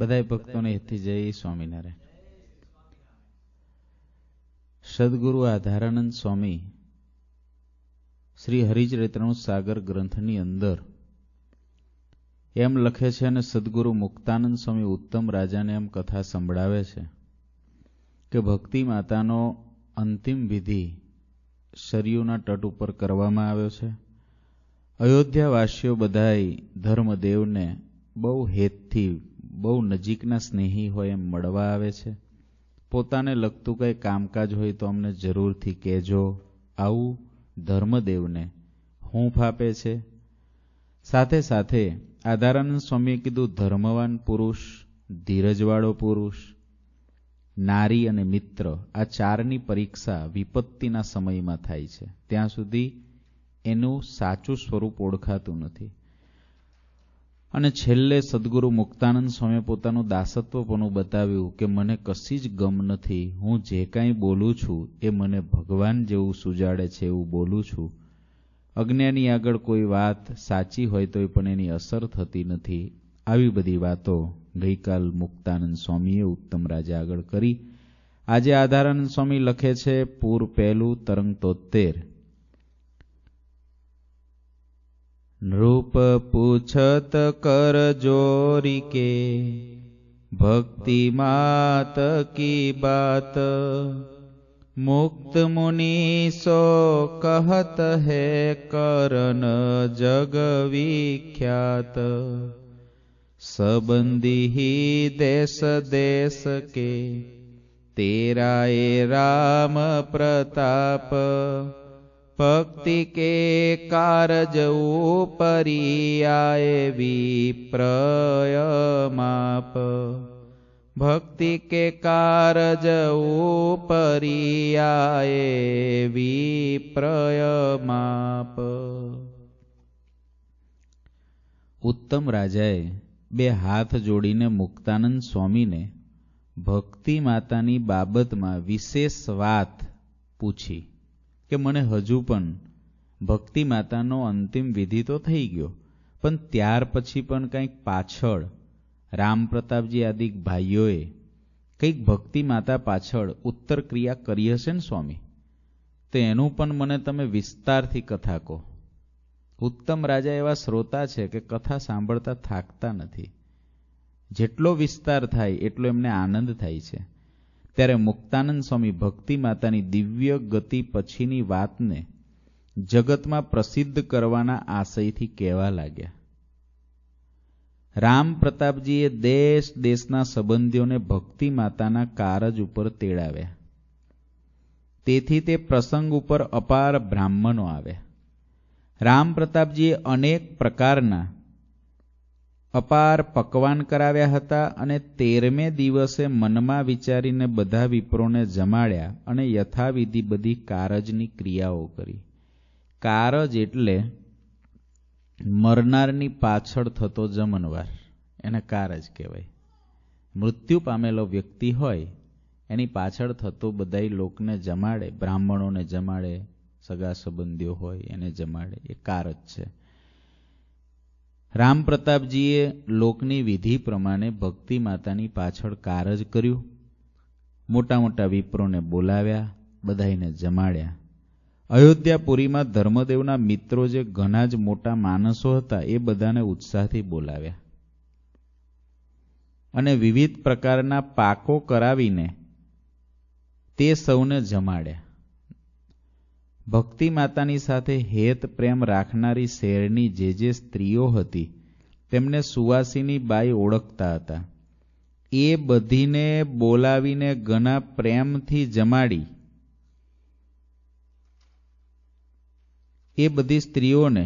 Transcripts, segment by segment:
બધા ભક્તોને હેતથી જય સ્વામિનારાયણ સદગુરુ આધારાનંદ સ્વામી શ્રી હરિચરિત્રનું સાગર ગ્રંથની અંદર એમ લખે છે અને સદગુરુ મુક્તાનંદ સ્વામી ઉત્તમ રાજાને એમ કથા સંભળાવે છે કે ભક્તિ માતાનો અંતિમ વિધિ સરયુના તટ ઉપર કરવામાં આવ્યો છે અયોધ્યાવાસીઓ બધાએ ધર્મદેવને બહુ હેતથી બહુ નજીકના સ્નેહી હોય એમ મળવા આવે છે પોતાને લગતું કંઈ કામકાજ હોય તો અમને જરૂરથી કહેજો આવું ધર્મદેવને હૂંફ આપે છે સાથે સાથે આધારાનંદ સ્વામીએ કીધું ધર્મવાન પુરુષ ધીરજવાળો પુરુષ નારી અને મિત્ર આ ચારની પરીક્ષા વિપત્તિના સમયમાં થાય છે ત્યાં સુધી એનું સાચું સ્વરૂપ ઓળખાતું નથી અને છેલ્લે સદગુરુ મુક્તાનંદ સ્વામીએ પોતાનું દાસત્વપણું બતાવ્યું કે મને કશી જ ગમ નથી હું જે કાંઈ બોલું છું એ મને ભગવાન જેવું સુજાડે છે એવું બોલું છું અજ્ઞાની આગળ કોઈ વાત સાચી હોય તોય પણ એની અસર થતી નથી આવી બધી વાતો ગઈકાલ મુક્તાનંદ સ્વામીએ ઉત્તમ રાજા આગળ કરી આજે આધારાનંદ સ્વામી લખે છે પૂર પહેલું તરંગ તોતેર નૃપ પૂછત કર જોરી કે ભક્તિ માત કી બાત મુક્ત મુનિ સો કહત હે કરન જગ વિખ્યાત સંબંધી દેશ દેશ કે તેરા એ રામ પ્રતાપ ભક્તિ કે કારજ ઉપરિયાય વિપ્રયમાપ ભક્તિ કે કારજ ઉપરિયાય વિપ્રયમાપ ઉત્તમ રાજાએ બે હાથ જોડીને મુક્તાનંદ સ્વામીને ભક્તિ માતાની બાબતમાં વિશેષ વાત પૂછી કે મને હજુ પણ ભક્તિ માતાનો અંતિમ વિધિ તો થઈ ગયો પણ ત્યાર પછી પણ કંઈક પાછળ રામપ્રતાપજી આદિ ભાઈઓએ કંઈક ભક્તિ માતા પાછળ ઉત્તર ક્રિયા કરી હશે ને સ્વામી તો એનું પણ મને તમે વિસ્તારથી કથા કહો ઉત્તમ રાજા એવા શ્રોતા છે કે કથા સાંભળતા થાકતા નથી જેટલો વિસ્તાર થાય એટલો એમને આનંદ થાય છે ત્યારે મુક્તાનંદ સ્વામી ભક્તિ માતાની દિવ્ય ગતિ પછીની વાતને જગતમાં પ્રસિદ્ધ કરવાના આશયથી કહેવા લાગ્યા રામ પ્રતાપજીએ દેશ દેશના સંબંધીઓને ભક્તિ માતાના કારજ ઉપર તેડાવ્યા તેથી તે પ્રસંગ ઉપર અપાર બ્રાહ્મણો આવ્યા રામ પ્રતાપજીએ અનેક પ્રકારના અપાર પકવાન કરાવ્યા હતા અને તેરમે દિવસે મનમાં વિચારીને બધા વિપ્રોને જમાડ્યા અને યથાવિધિ બધી કારજની ક્રિયાઓ કરી કારજ એટલે મરનારની પાછળ થતો જમનવાર એને કારજ કહેવાય મૃત્યુ પામેલો વ્યક્તિ હોય એની પાછળ થતો બધા લોકને જમાડે બ્રાહ્મણોને જમાડે સગા સંબંધીઓ હોય એને જમાડે એ કારજ છે રામ પ્રતાપજીએ લોકની વિધિ પ્રમાણે ભક્તિ માતાની પાછળ કારજ કર્યું મોટા મોટા વિપ્રોને બોલાવ્યા બધાઈને જમાડ્યા અયોધ્યાપુરીમાં ધર્મદેવના મિત્રો જે ઘણા જ મોટા માણસો હતા એ બધાને ઉત્સાહથી બોલાવ્યા અને વિવિધ પ્રકારના પાકો કરાવીને તે સૌને જમાડ્યા ભક્તિ માતાની સાથે હેત પ્રેમ રાખનારી શહેરની જે જે સ્ત્રીઓ હતી તેમને સુવાસીની બાઈ ઓળખતા હતા એ બધીને બોલાવીને ઘણા પ્રેમથી જમાડી એ બધી સ્ત્રીઓને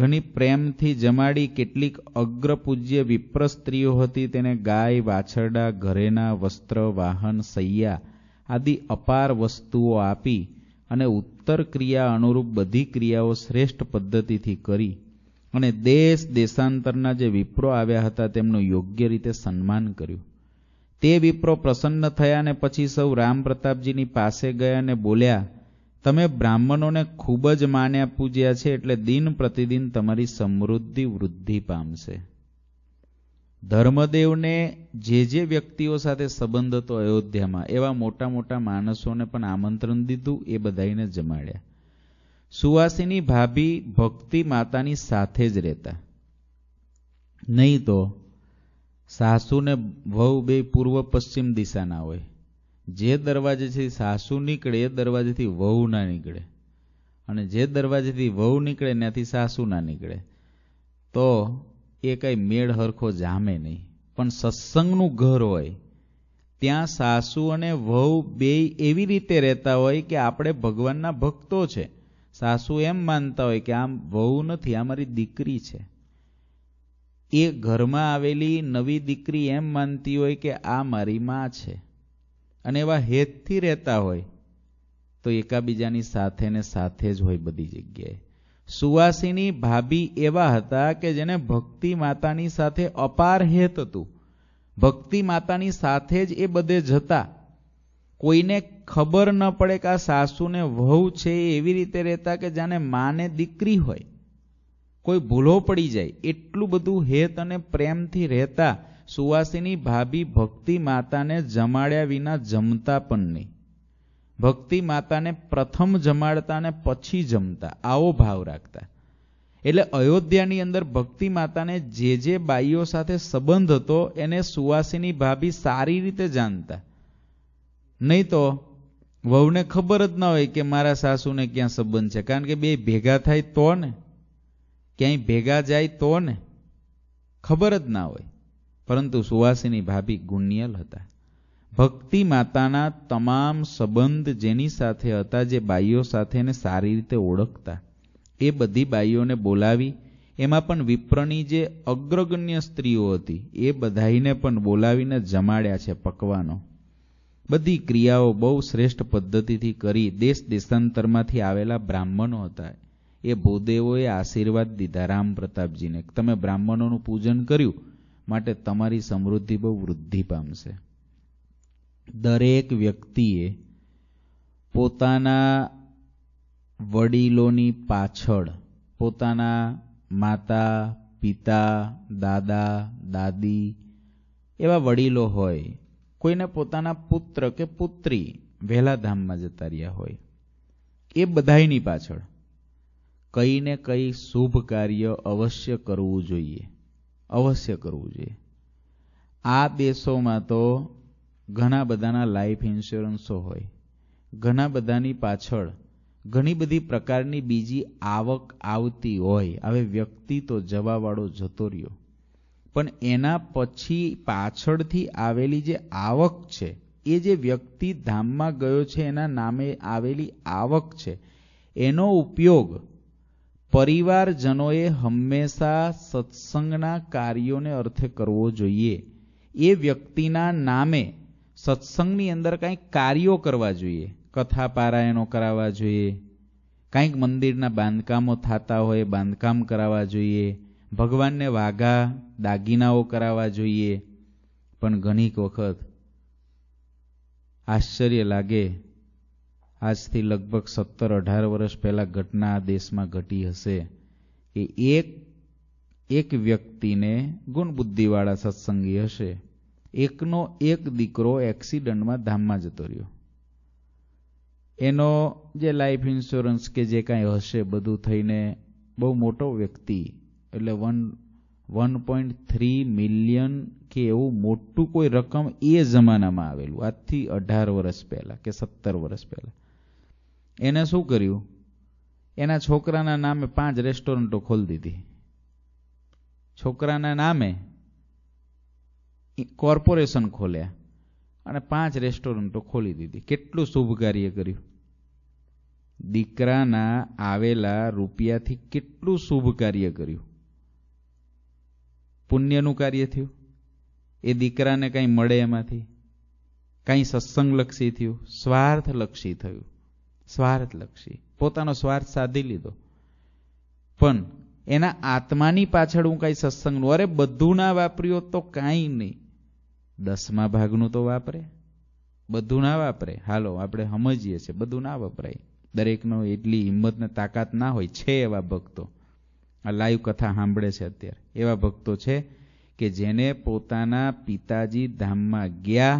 ઘણી પ્રેમથી જમાડી કેટલીક અગ્રપૂજ્ય વિપ્ર સ્ત્રીઓ હતી તેને ગાય વાછરડા ઘરેના વસ્ત્ર વાહન સૈયા આદિ અપાર વસ્તુઓ આપી અને ઉત્તર ક્રિયા અનુરૂપ બધી ક્રિયાઓ શ્રેષ્ઠ પદ્ધતિથી કરી અને દેશ દેશાંતરના જે વિપ્રો આવ્યા હતા તેમનું યોગ્ય રીતે સન્માન કર્યું તે વિપ્રો પ્રસન્ન થયા ને પછી સૌ રામ પ્રતાપજીની પાસે ગયા અને બોલ્યા તમે બ્રાહ્મણોને ખૂબ જ માન્યા પૂજ્યા છે એટલે દિન પ્રતિદિન તમારી સમૃદ્ધિ વૃદ્ધિ પામશે ધર્મદેવને જે જે વ્યક્તિઓ સાથે સંબંધ હતો અયોધ્યામાં એવા મોટા મોટા માણસોને પણ આમંત્રણ દીધું એ બધાઈને જમાડ્યા સુવાસીની ભાભી ભક્તિ માતાની સાથે જ રહેતા નહીં તો સાસુને વહુ બે પૂર્વ પશ્ચિમ દિશાના હોય જે દરવાજેથી સાસુ નીકળે એ દરવાજેથી વહુ ના નીકળે અને જે દરવાજેથી વહુ નીકળે ત્યાંથી સાસુ ના નીકળે તો એ કંઈ મેળ હરખો જામે નહીં પણ સત્સંગનું ઘર હોય ત્યાં સાસુ અને વહુ બે એવી રીતે રહેતા હોય કે આપણે ભગવાનના ભક્તો છે સાસુ એમ માનતા હોય કે આમ વહુ નથી આ મારી દીકરી છે એ ઘરમાં આવેલી નવી દીકરી એમ માનતી હોય કે આ મારી માં છે અને એવા હેતથી રહેતા હોય તો એકાબીજાની સાથે ને સાથે જ હોય બધી જગ્યાએ સુવાસીની ભાભી એવા હતા કે જેને ભક્તિ માતાની સાથે અપાર હેત હતું ભક્તિ માતાની સાથે જ એ બધે જતા કોઈને ખબર ન પડે કે આ સાસુને વહુ છે એવી રીતે રહેતા કે જાણે માને દીકરી હોય કોઈ ભૂલો પડી જાય એટલું બધું હેત અને પ્રેમથી રહેતા સુવાસીની ભાભી ભક્તિ માતાને જમાડ્યા વિના જમતા પણ નહીં ભક્તિ માતાને પ્રથમ જમાડતા ને પછી જમતા આવો ભાવ રાખતા એટલે અયોધ્યાની અંદર ભક્તિ માતાને જે જે બાઈઓ સાથે સંબંધ હતો એને સુવાસીની ભાભી સારી રીતે જાણતા નહીં તો વહુને ખબર જ ના હોય કે મારા સાસુને ક્યાં સંબંધ છે કારણ કે બે ભેગા થાય તો ને ક્યાંય ભેગા જાય તો ને ખબર જ ના હોય પરંતુ સુવાસીની ભાભી ગુણિયલ હતા ભક્તિ માતાના તમામ સંબંધ જેની સાથે હતા જે બાઈઓ સાથેને સારી રીતે ઓળખતા એ બધી બાઈઓને બોલાવી એમાં પણ વિપ્રની જે અગ્રગણ્ય સ્ત્રીઓ હતી એ બધાઈને પણ બોલાવીને જમાડ્યા છે પકવાનો બધી ક્રિયાઓ બહુ શ્રેષ્ઠ પદ્ધતિથી કરી દેશ દેશાંતરમાંથી આવેલા બ્રાહ્મણો હતા એ ભૂદેવોએ આશીર્વાદ દીધા રામ પ્રતાપજીને તમે બ્રાહ્મણોનું પૂજન કર્યું માટે તમારી સમૃદ્ધિ બહુ વૃદ્ધિ પામશે દરેક વ્યક્તિએ પોતાના વડીલોની પાછળ પોતાના માતા પિતા દાદા દાદી એવા વડીલો હોય કોઈને પોતાના પુત્ર કે પુત્રી વહેલા ધામમાં જતા રહ્યા હોય એ બધાયની પાછળ કઈ ને કઈ શુભ કાર્ય અવશ્ય કરવું જોઈએ અવશ્ય કરવું જોઈએ આ દેશોમાં તો ઘણા બધાના લાઈફ ઇન્સ્યોરન્સો હોય ઘણા બધાની પાછળ ઘણી બધી પ્રકારની બીજી આવક આવતી હોય હવે વ્યક્તિ તો જવાવાળો જતો રહ્યો પણ એના પછી પાછળથી આવેલી જે આવક છે એ જે વ્યક્તિ ધામમાં ગયો છે એના નામે આવેલી આવક છે એનો ઉપયોગ પરિવારજનોએ હંમેશા સત્સંગના કાર્યોને અર્થે કરવો જોઈએ એ વ્યક્તિના નામે સત્સંગની અંદર કાંઈક કાર્યો કરવા જોઈએ કથા પારાયણો કરાવવા જોઈએ કાંઈક મંદિરના બાંધકામો થતા હોય બાંધકામ કરાવવા જોઈએ ભગવાનને વાઘા દાગીનાઓ કરાવવા જોઈએ પણ ઘણીક વખત આશ્ચર્ય લાગે આજથી લગભગ સત્તર અઢાર વર્ષ પહેલાં ઘટના આ દેશમાં ઘટી હશે કે એક એક વ્યક્તિને ગુણબુદ્ધિવાળા સત્સંગી હશે એકનો એક દીકરો એક્સિડન્ટમાં ધામમાં જતો રહ્યો એનો જે લાઈફ ઇન્સ્યોરન્સ કે જે કાંઈ હશે બધું થઈને બહુ મોટો વ્યક્તિ એટલે one one point three million કે એવું મોટું કોઈ રકમ એ જમાનામાં આવેલું આજથી અઢાર વર્ષ પહેલાં કે સત્તર વર્ષ પહેલાં એને શું કર્યું એના છોકરાના નામે પાંચ રેસ્ટોરન્ટો ખોલી દીધી છોકરાના નામે કોર્પોરેશન ખોલ્યા અને પાંચ રેસ્ટોરન્ટો ખોલી દીધી કેટલું શુભ કાર્ય કર્યું દીકરાના આવેલા રૂપિયાથી કેટલું શુભ કાર્ય કર્યું પુણ્યનું કાર્ય થયું એ દીકરાને કંઈ મળે એમાંથી કંઈ સત્સંગલક્ષી થયું સ્વાર્થલક્ષી થયું સ્વાર્થલક્ષી પોતાનો સ્વાર્થ સાધી લીધો પણ એના આત્માની પાછળ હું કાંઈ સત્સંગનું અરે બધું ના વાપર્યો તો કાંઈ નહીં દસમા ભાગનું તો વાપરે બધું ના વાપરે હાલો આપણે સમજીએ છીએ બધું ના વપરાય દરેકનો એટલી હિંમત ને તાકાત ના હોય છે એવા ભક્તો આ લાઈવ કથા સાંભળે છે અત્યારે એવા ભક્તો છે કે જેને પોતાના પિતાજી ધામમાં ગયા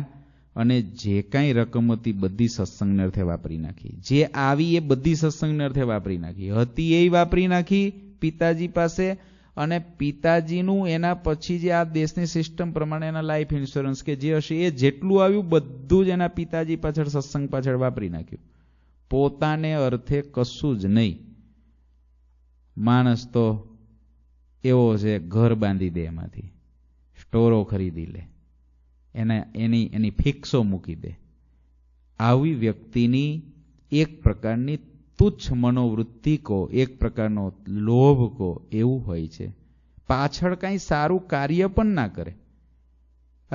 અને જે કાંઈ રકમ હતી બધી સત્સંગને અર્થે વાપરી નાખી જે આવી એ બધી સત્સંગને અર્થે વાપરી નાખી હતી એ વાપરી નાખી પિતાજી પાસે અને પિતાજીનું એના પછી જે આ દેશની સિસ્ટમ પ્રમાણે એના લાઈફ ઇન્સ્યોરન્સ કે જે હશે એ જેટલું આવ્યું બધું જ એના પિતાજી પાછળ સત્સંગ પાછળ વાપરી નાખ્યું પોતાને અર્થે કશું જ નહીં માણસ તો એવો છે ઘર બાંધી દે એમાંથી સ્ટોરો ખરીદી લે એને એની એની ફિક્સો મૂકી દે આવી વ્યક્તિની એક પ્રકારની તુચ્છ મનોવૃત્તિ કો એક પ્રકારનો લોભ કો એવું હોય છે પાછળ કાંઈ સારું કાર્ય પણ ના કરે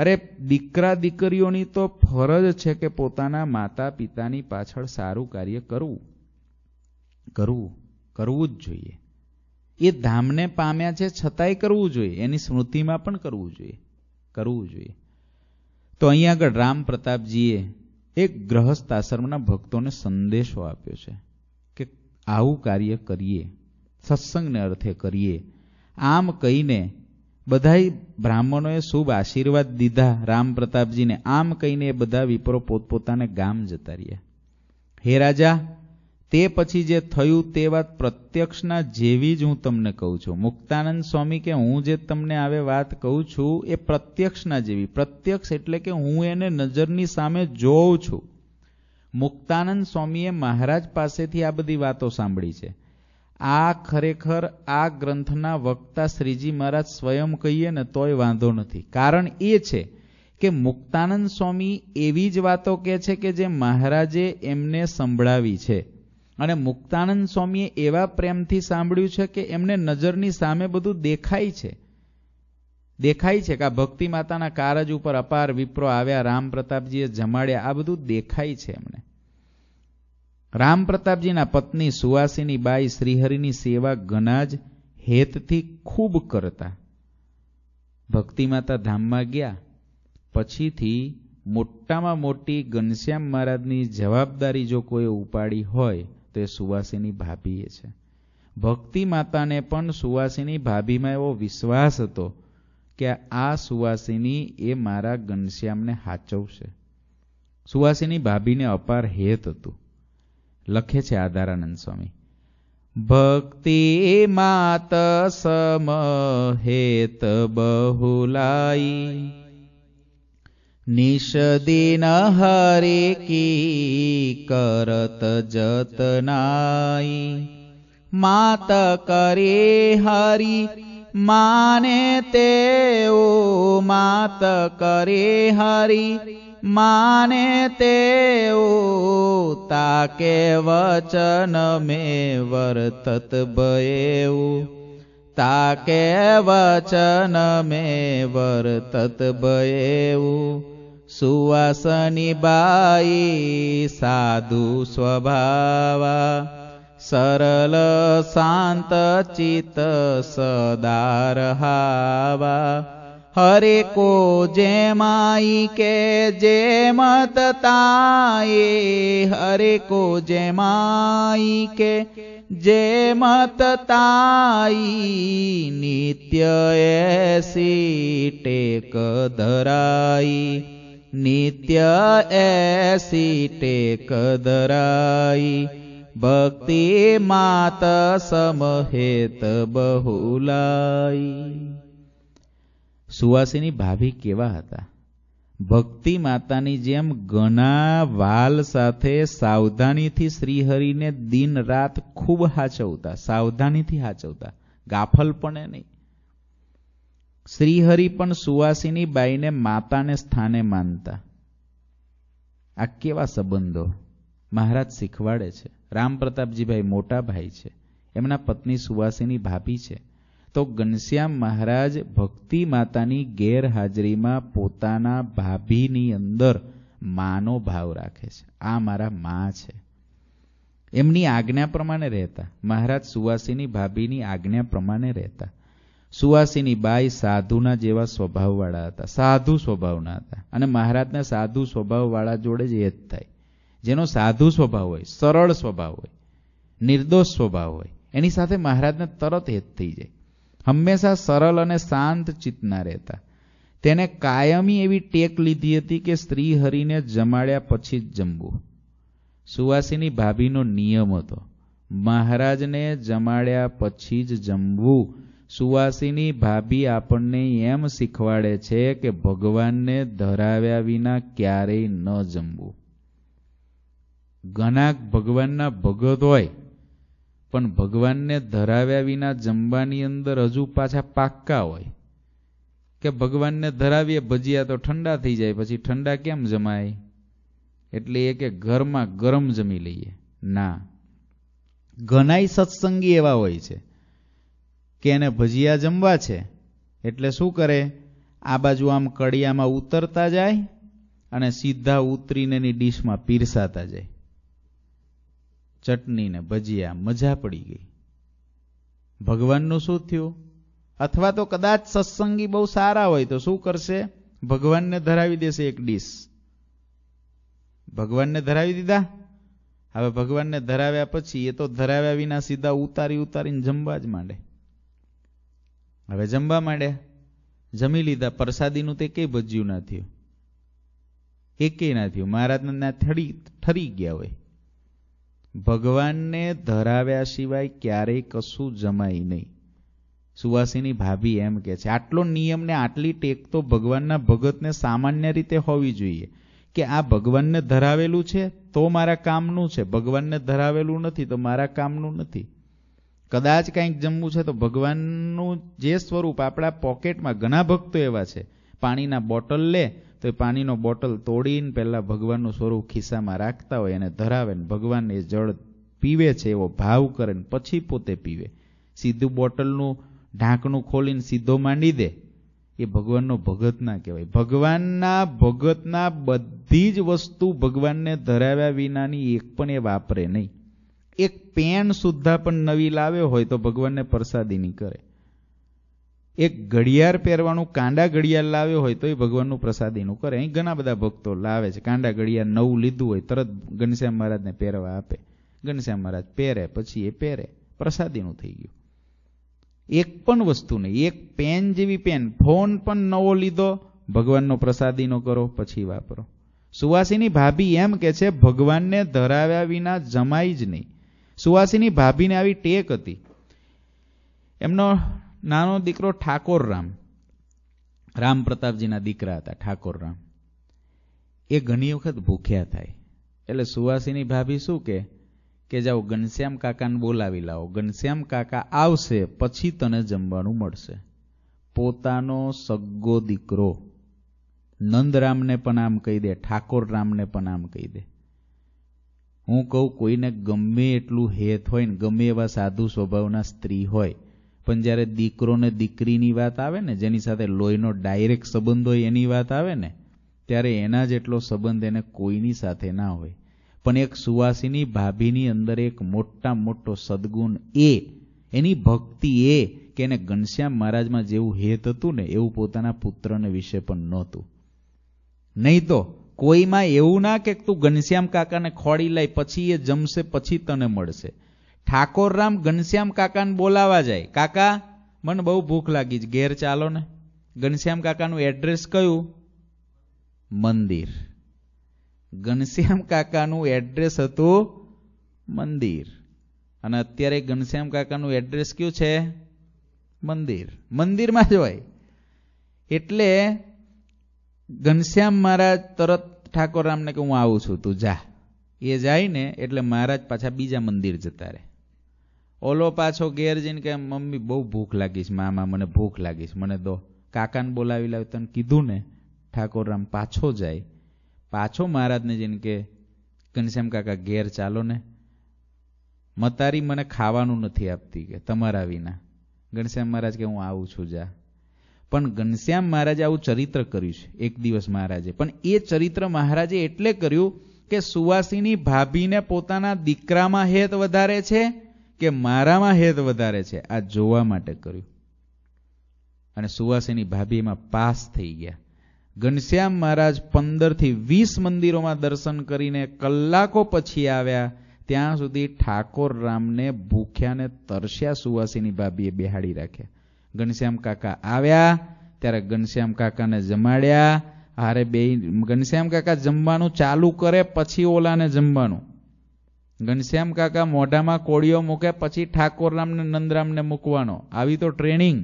અરે દીકરા દીકરીઓની તો ફરજ છે કે પોતાના માતા પિતાની પાછળ સારું કાર્ય કરવું કરવું કરવું જ જોઈએ એ ધામને પામ્યા છે છતાંય કરવું જોઈએ એની સ્મૃતિમાં પણ કરવું જોઈએ કરવું જોઈએ તો અહીંયા આગળ રામ પ્રતાપજીએ એક ગ્રહસ્થ આશ્રમના ભક્તોને સંદેશો આપ્યો છે આવું કાર્ય કરીએ સત્સંગને અર્થે કરીએ આમ કહીને બધાય બ્રાહ્મણોએ શુભ આશીર્વાદ દીધા રામ પ્રતાપજીને આમ કહીને એ બધા વિપરો પોતપોતાને ગામ જતા રહ્યા હે રાજા તે પછી જે થયું તે વાત પ્રત્યક્ષના જેવી જ હું તમને કહું છું મુક્તાનંદ સ્વામી કે હું જે તમને આવે વાત કહું છું એ પ્રત્યક્ષના જેવી પ્રત્યક્ષ એટલે કે હું એને નજરની સામે જોઉં છું મુક્તાનંદ સ્વામીએ મહારાજ પાસેથી આ બધી વાતો સાંભળી છે આ ખરેખર આ ગ્રંથના વક્તા શ્રીજી મહારાજ સ્વયં કહીએ ને તોય વાંધો નથી કારણ એ છે કે મુક્તાનંદ સ્વામી એવી જ વાતો કહે છે કે જે મહારાજે એમને સંભળાવી છે અને મુક્તાનંદ સ્વામીએ એવા પ્રેમથી સાંભળ્યું છે કે એમને નજરની સામે બધું દેખાય છે દેખાય છે કે આ ભક્તિ માતાના કારજ ઉપર અપાર વિપ્રો આવ્યા રામ પ્રતાપજીએ જમાડ્યા આ બધું દેખાય છે એમને રામ પ્રતાપજીના પત્ની સુવાસીની બાઈ શ્રીહરિની સેવા ઘણા જ હેતથી ખૂબ કરતા ભક્તિ માતા ધામમાં ગયા પછીથી મોટામાં મોટી ઘનશ્યામ મહારાજની જવાબદારી જો કોઈ ઉપાડી હોય તો એ સુવાસીની ભાભીએ છે ભક્તિ માતાને પણ સુવાસીની ભાભીમાં એવો વિશ્વાસ હતો કે આ સુવાસીની એ મારા ઘનશ્યામને હાચવશે સુવાસીની ભાભીને અપાર હેત હતું લખે છે આધારાનંદ સ્વામી ભક્તિ માત સમ હેત બહુલાઈ નિષદિન હરે કી કરત જતનાઈ માત કરે હરી માને તેઓ માત કરે હરી માને તેઓ તાકે વચન મે વર્તત ભયેવું તાકે વચન મે વર્તત ભયેવું સુવાસની બાઈ સાધુ સ્વભાવા सरल शान्त चित सदारहावा हरे को जे माई के जे मत ताये हरे को जे माई के जे मत ताई नित्य ऐसी टेक धराई नित्य ऐसी टेक धराई ભક્તિ માત સમહેત બહુલાઈ સુવાસીની ભાભી કેવા હતા ભક્તિ માતાની જેમ ઘણા વાલ સાથે સાવધાનીથી શ્રીહરિને દિન રાત ખૂબ હાચવતા સાવધાનીથી હાચવતા ગાફલપણે નહીં શ્રીહરિ પણ સુવાસીની બાઈને માતાને સ્થાને માનતા આ કેવા સંબંધો મહારાજ શીખવાડે છે રામપ્રતાપજીભાઈ મોટા ભાઈ છે એમના પત્ની સુવાસીની ભાભી છે તો ઘનશ્યામ મહારાજ ભક્તિ માતાની ગેરહાજરીમાં પોતાના ભાભીની અંદર માનો ભાવ રાખે છે આ મારા મા છે એમની આજ્ઞા પ્રમાણે રહેતા મહારાજ સુવાસીની ભાભીની આજ્ઞા પ્રમાણે રહેતા સુવાસીની બાઈ સાધુના જેવા સ્વભાવવાળા હતા સાધુ સ્વભાવના હતા અને મહારાજના સાધુ સ્વભાવવાળા જોડે જ એ જ થાય જેનો સાધુ સ્વભાવ હોય સરળ સ્વભાવ હોય નિર્દોષ સ્વભાવ હોય એની સાથે મહારાજને તરત હેત થઈ જાય હંમેશા સરળ અને શાંત ચિત્તના રહેતા તેને કાયમી એવી ટેક લીધી હતી કે સ્ત્રી હરીને જમાડ્યા પછી જ જમવું સુવાસીની ભાભીનો નિયમ હતો મહારાજને જમાડ્યા પછી જ જમવું સુવાસીની ભાભી આપણને એમ શીખવાડે છે કે ભગવાનને ધરાવ્યા વિના ક્યારેય ન જમવું ઘણા ભગવાનના ભગત હોય પણ ભગવાનને ધરાવ્યા વિના જમવાની અંદર હજુ પાછા પાક્કા હોય કે ભગવાનને ધરાવીએ ભજીયા તો ઠંડા થઈ જાય પછી ઠંડા કેમ જમાય એટલે એ કે ઘરમાં ગરમ જમી લઈએ ના ઘણાય સત્સંગી એવા હોય છે કે એને ભજીયા જમવા છે એટલે શું કરે આ બાજુ આમ કડિયામાં ઉતરતા જાય અને સીધા ઉતરીને એની ડીશમાં પીરસાતા જાય ચટણી ને ભજીયા મજા પડી ગઈ ભગવાનનું શું થયું અથવા તો કદાચ સત્સંગી બહુ સારા હોય તો શું કરશે ભગવાનને ધરાવી દેશે એક ડીશ ભગવાનને ધરાવી દીધા હવે ભગવાનને ધરાવ્યા પછી એ તો ધરાવ્યા વિના સીધા ઉતારી ઉતારીને જમવા જ માંડે હવે જમવા માંડ્યા જમી લીધા પ્રસાદીનું તે કંઈ ભજ્યું ના થયું એકેય ના થયું મહારાજના ના ઠરી ઠરી ગયા હોય ભગવાનને ધરાવ્યા સિવાય ક્યારેય કશું જમાય નહીં સુવાસીની ભાભી એમ કે છે આટલો નિયમને આટલી ટેક તો ભગવાનના ભગતને સામાન્ય રીતે હોવી જોઈએ કે આ ભગવાનને ધરાવેલું છે તો મારા કામનું છે ભગવાનને ધરાવેલું નથી તો મારા કામનું નથી કદાચ કાંઈક જમવું છે તો ભગવાનનું જે સ્વરૂપ આપણા પોકેટમાં ઘણા ભક્તો એવા છે પાણીના બોટલ લે તો એ પાણીનો બોટલ તોડીને પહેલાં ભગવાનનું સ્વરૂપ ખિસ્સામાં રાખતા હોય એને ધરાવે ને ભગવાન એ જળ પીવે છે એવો ભાવ કરે ને પછી પોતે પીવે સીધું બોટલનું ઢાંકણું ખોલીને સીધો માંડી દે એ ભગવાનનો ભગત ના કહેવાય ભગવાનના ભગતના બધી જ વસ્તુ ભગવાનને ધરાવ્યા વિનાની એક પણ એ વાપરે નહીં એક પેન સુદ્ધા પણ નવી લાવ્યો હોય તો ભગવાનને પ્રસાદીની કરે એક ઘડિયાળ પહેરવાનું કાંડા ઘડિયાળ લાવ્યો હોય તો એ ભગવાનનું પ્રસાદ એનું કરે અહીં ઘણા બધા ભક્તો લાવે છે કાંડા ઘડિયાળ નવું લીધું હોય તરત ઘનશ્યામ મહારાજને પહેરવા આપે ઘનશ્યામ મહારાજ પહેરે પછી એ પહેરે પ્રસાદીનું થઈ ગયું એક પણ વસ્તુ નહીં એક પેન જેવી પેન ફોન પણ નવો લીધો ભગવાનનો પ્રસાદીનો કરો પછી વાપરો સુવાસીની ભાભી એમ કે છે ભગવાનને ધરાવ્યા વિના જમાય જ નહીં સુવાસીની ભાભીને આવી ટેક હતી એમનો નાનો દીકરો ઠાકોર રામ રામ પ્રતાપજીના દીકરા હતા ઠાકોર રામ એ ઘણી વખત ભૂખ્યા થાય એટલે સુવાસીની ભાભી શું કે કે જાઓ ઘનશ્યામ કાકાને બોલાવી લાવો ઘનશ્યામ કાકા આવશે પછી તને જમવાનું મળશે પોતાનો સગ્ગો દીકરો નંદરામને પણ આમ કહી દે ઠાકોર રામને પણ આમ કહી દે હું કહું કોઈને ગમે એટલું હેત હોય ને ગમે એવા સાધુ સ્વભાવના સ્ત્રી હોય પણ જ્યારે દીકરો ને દીકરીની વાત આવે ને જેની સાથે લોહીનો ડાયરેક્ટ સંબંધ હોય એની વાત આવે ને ત્યારે એના જેટલો સંબંધ એને કોઈની સાથે ના હોય પણ એક સુવાસીની ભાભીની અંદર એક મોટા મોટો સદગુણ એ એની ભક્તિ એ કે એને ઘનશ્યામ મહારાજમાં જેવું હેત હતું ને એવું પોતાના પુત્રને વિશે પણ નહોતું નહીં તો કોઈમાં એવું ના કે તું ઘનશ્યામ કાકાને ખોડી લાય પછી એ જમશે પછી તને મળશે ઠાકોરરામ ઘનશ્યામ કાકાને બોલાવા જાય કાકા મને બહુ ભૂખ લાગી છે ઘેર ચાલો ને ઘનશ્યામ કાકાનું એડ્રેસ કયું મંદિર ઘનશ્યામ કાકાનું એડ્રેસ હતું મંદિર અને અત્યારે ઘનશ્યામ કાકાનું એડ્રેસ કયું છે મંદિર મંદિરમાં જ હોય એટલે ઘનશ્યામ મહારાજ તરત ઠાકોરરામને કે હું આવું છું તું જા એ જાય ને એટલે મહારાજ પાછા બીજા મંદિર જતા રહે ઓલો પાછો ઘેર જઈને કે મમ્મી બહુ ભૂખ લાગીશ મામા મને ભૂખ લાગીશ મને દો કાકાને બોલાવી લાવી તને કીધું ને ઠાકોરરામ પાછો જાય પાછો મહારાજને જઈને કે ઘનશ્યામ કાકા ઘેર ચાલો ને મતારી મને ખાવાનું નથી આપતી કે તમારા વિના ઘનશ્યામ મહારાજ કે હું આવું છું જા પણ ઘનશ્યામ મહારાજે આવું ચરિત્ર કર્યું છે એક દિવસ મહારાજે પણ એ ચરિત્ર મહારાજે એટલે કર્યું કે સુવાસીની ભાભીને પોતાના દીકરામાં હેત વધારે છે કે મારામાં હેત વધારે છે આ જોવા માટે કર્યું અને સુવાસીની ભાભીમાં પાસ થઈ ગયા ઘનશ્યામ મહારાજ પંદરથી વીસ મંદિરોમાં દર્શન કરીને કલાકો પછી આવ્યા ત્યાં સુધી ઠાકોર રામને ભૂખ્યાને તરસ્યા સુવાસીની ભાભીએ બેહાડી રાખ્યા ઘનશ્યામ કાકા આવ્યા ત્યારે ઘનશ્યામ કાકાને જમાડ્યા હારે બે ઘનશ્યામ કાકા જમવાનું ચાલુ કરે પછી ઓલાને જમવાનું ઘનશ્યામ કાકા મોઢામાં કોળીઓ મૂકે પછી ઠાકોરરામને નંદરામને મૂકવાનો આવી તો ટ્રેનિંગ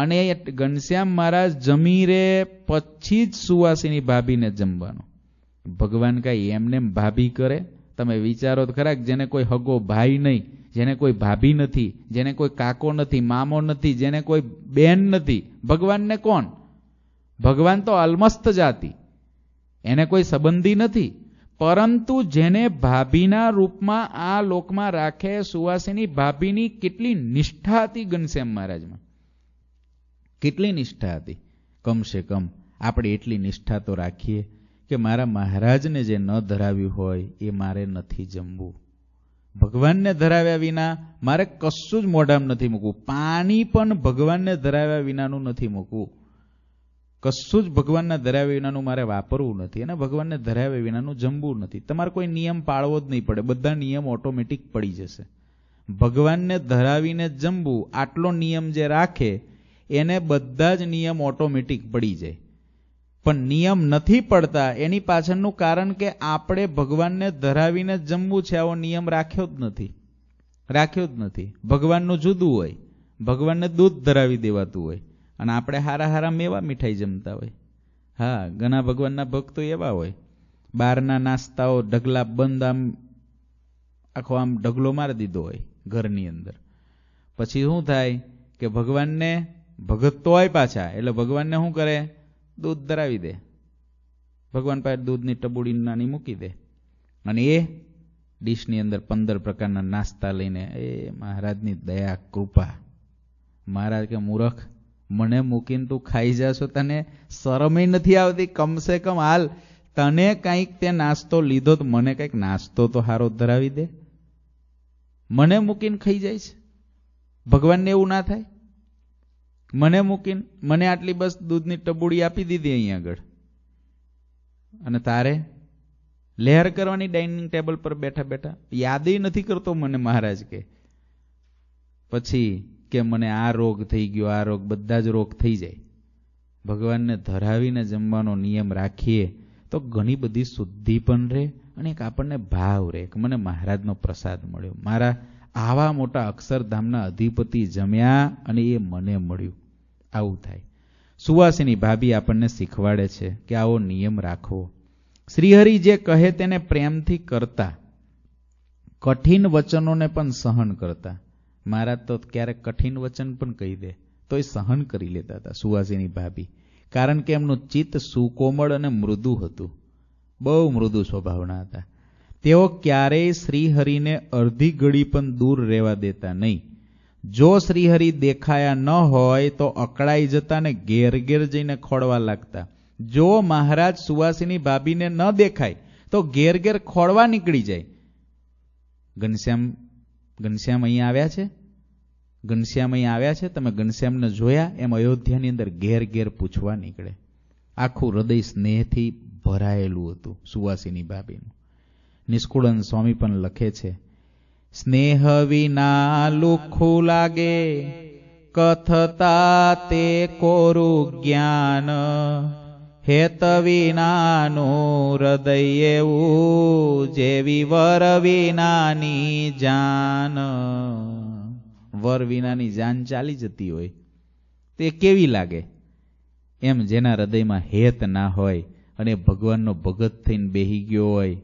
અને ઘનશ્યામ મહારાજ જમી રે પછી જ સુવાસીની ભાભીને જમવાનો ભગવાન કાંઈ એમને ભાભી કરે તમે વિચારો તો ખરા જેને કોઈ હગો ભાઈ નહીં જેને કોઈ ભાભી નથી જેને કોઈ કાકો નથી મામો નથી જેને કોઈ બેન નથી ભગવાનને કોણ ભગવાન તો અલમસ્ત જાતિ એને કોઈ સંબંધી નથી પરંતુ જેને ભાભીના રૂપમાં આ લોકમાં રાખે સુવાસીની ભાભીની કેટલી નિષ્ઠા હતી ઘનશ્યામ મહારાજમાં કેટલી નિષ્ઠા હતી કમસે કમ આપણે એટલી નિષ્ઠા તો રાખીએ કે મારા મહારાજને જે ન ધરાવ્યું હોય એ મારે નથી જમવું ભગવાનને ધરાવ્યા વિના મારે કશું જ મોઢામાં નથી મૂકવું પાણી પણ ભગવાનને ધરાવ્યા વિનાનું નથી મૂકવું કશું જ ભગવાનના ધરાવે વિનાનું મારે વાપરવું નથી અને ભગવાનને ધરાવે વિનાનું જમવું નથી તમારે કોઈ નિયમ પાળવો જ નહીં પડે બધા નિયમ ઓટોમેટિક પડી જશે ભગવાનને ધરાવીને જમવું આટલો નિયમ જે રાખે એને બધા જ નિયમ ઓટોમેટિક પડી જાય પણ નિયમ નથી પડતા એની પાછળનું કારણ કે આપણે ભગવાનને ધરાવીને જમવું છે આવો નિયમ રાખ્યો જ નથી રાખ્યો જ નથી ભગવાનનું જુદું હોય ભગવાનને દૂધ ધરાવી દેવાતું હોય અને આપણે હારા હારા મેવા મીઠાઈ જમતા હોય હા ઘણા ભગવાનના ભક્તો એવા હોય બહારના નાસ્તાઓ ઢગલા બંધ આમ આખો આમ ઢગલો મારી દીધો હોય ઘરની અંદર પછી શું થાય કે ભગવાનને ભગત તો હોય પાછા એટલે ભગવાનને શું કરે દૂધ ધરાવી દે ભગવાન પાસે દૂધની ટબુડી નાની મૂકી દે અને એ ડીશની અંદર પંદર પ્રકારના નાસ્તા લઈને એ મહારાજની દયા કૃપા મહારાજ કે મૂરખ મને મૂકીને તું ખાઈ જશો તને શરમે નથી આવતી કમસે કમ હાલ તને કંઈક તે નાસ્તો લીધો તો મને કંઈક નાસ્તો તો હારો ધરાવી દે મને મૂકીને ખાઈ જાય છે ભગવાનને એવું ના થાય મને મૂકીને મને આટલી બસ દૂધની ટબુડી આપી દીધી અહીં આગળ અને તારે લહેર કરવાની ડાઇનિંગ ટેબલ પર બેઠા બેઠા યાદ નથી કરતો મને મહારાજ કે પછી કે મને આ રોગ થઈ ગયો આ રોગ બધા જ રોગ થઈ જાય ભગવાનને ધરાવીને જમવાનો નિયમ રાખીએ તો ઘણી બધી શુદ્ધિ પણ રહે અને એક આપણને ભાવ રહે કે મને મહારાજનો પ્રસાદ મળ્યો મારા આવા મોટા અક્ષરધામના અધિપતિ જમ્યા અને એ મને મળ્યું આવું થાય સુવાસીની ભાભી આપણને શીખવાડે છે કે આવો નિયમ રાખવો શ્રીહરિ જે કહે તેને પ્રેમથી કરતા કઠિન વચનોને પણ સહન કરતા મારા તો ક્યારેક કઠિન વચન પણ કહી દે તો એ સહન કરી લેતા હતા સુવાસીની ભાભી કારણ કે એમનું ચિત્ત સુકોમળ અને મૃદુ હતું બહુ મૃદુ સ્વભાવના હતા તેઓ ક્યારેય શ્રીહરિને અડધી ઘડી પણ દૂર રહેવા દેતા નહીં જો શ્રીહરિ દેખાયા ન હોય તો અકળાઈ જતા ને ઘેર ઘેર જઈને ખોડવા લાગતા જો મહારાજ સુવાસીની ભાભીને ન દેખાય તો ઘેર ઘેર ખોળવા નીકળી જાય ઘનશ્યામ ઘનશ્યામ અહીં આવ્યા છે ઘનશ્યામ અહીં આવ્યા છે તમે ઘનશ્યામને જોયા એમ અયોધ્યાની અંદર ઘેર ઘેર પૂછવા નીકળે આખું હૃદય સ્નેહથી ભરાયેલું હતું સુવાસીની ભાભીનું નિષ્કુળન સ્વામી પણ લખે છે સ્નેહ વિના લુખું લાગે કથતા તે કોરું જ્ઞાન હેત વિનાનું હૃદય એવું જેવી વર વિનાની જાન વર વિનાની જાન ચાલી જતી હોય તે કેવી લાગે એમ જેના હૃદયમાં હેત ના હોય અને ભગવાનનો ભગત થઈને બેહી ગયો હોય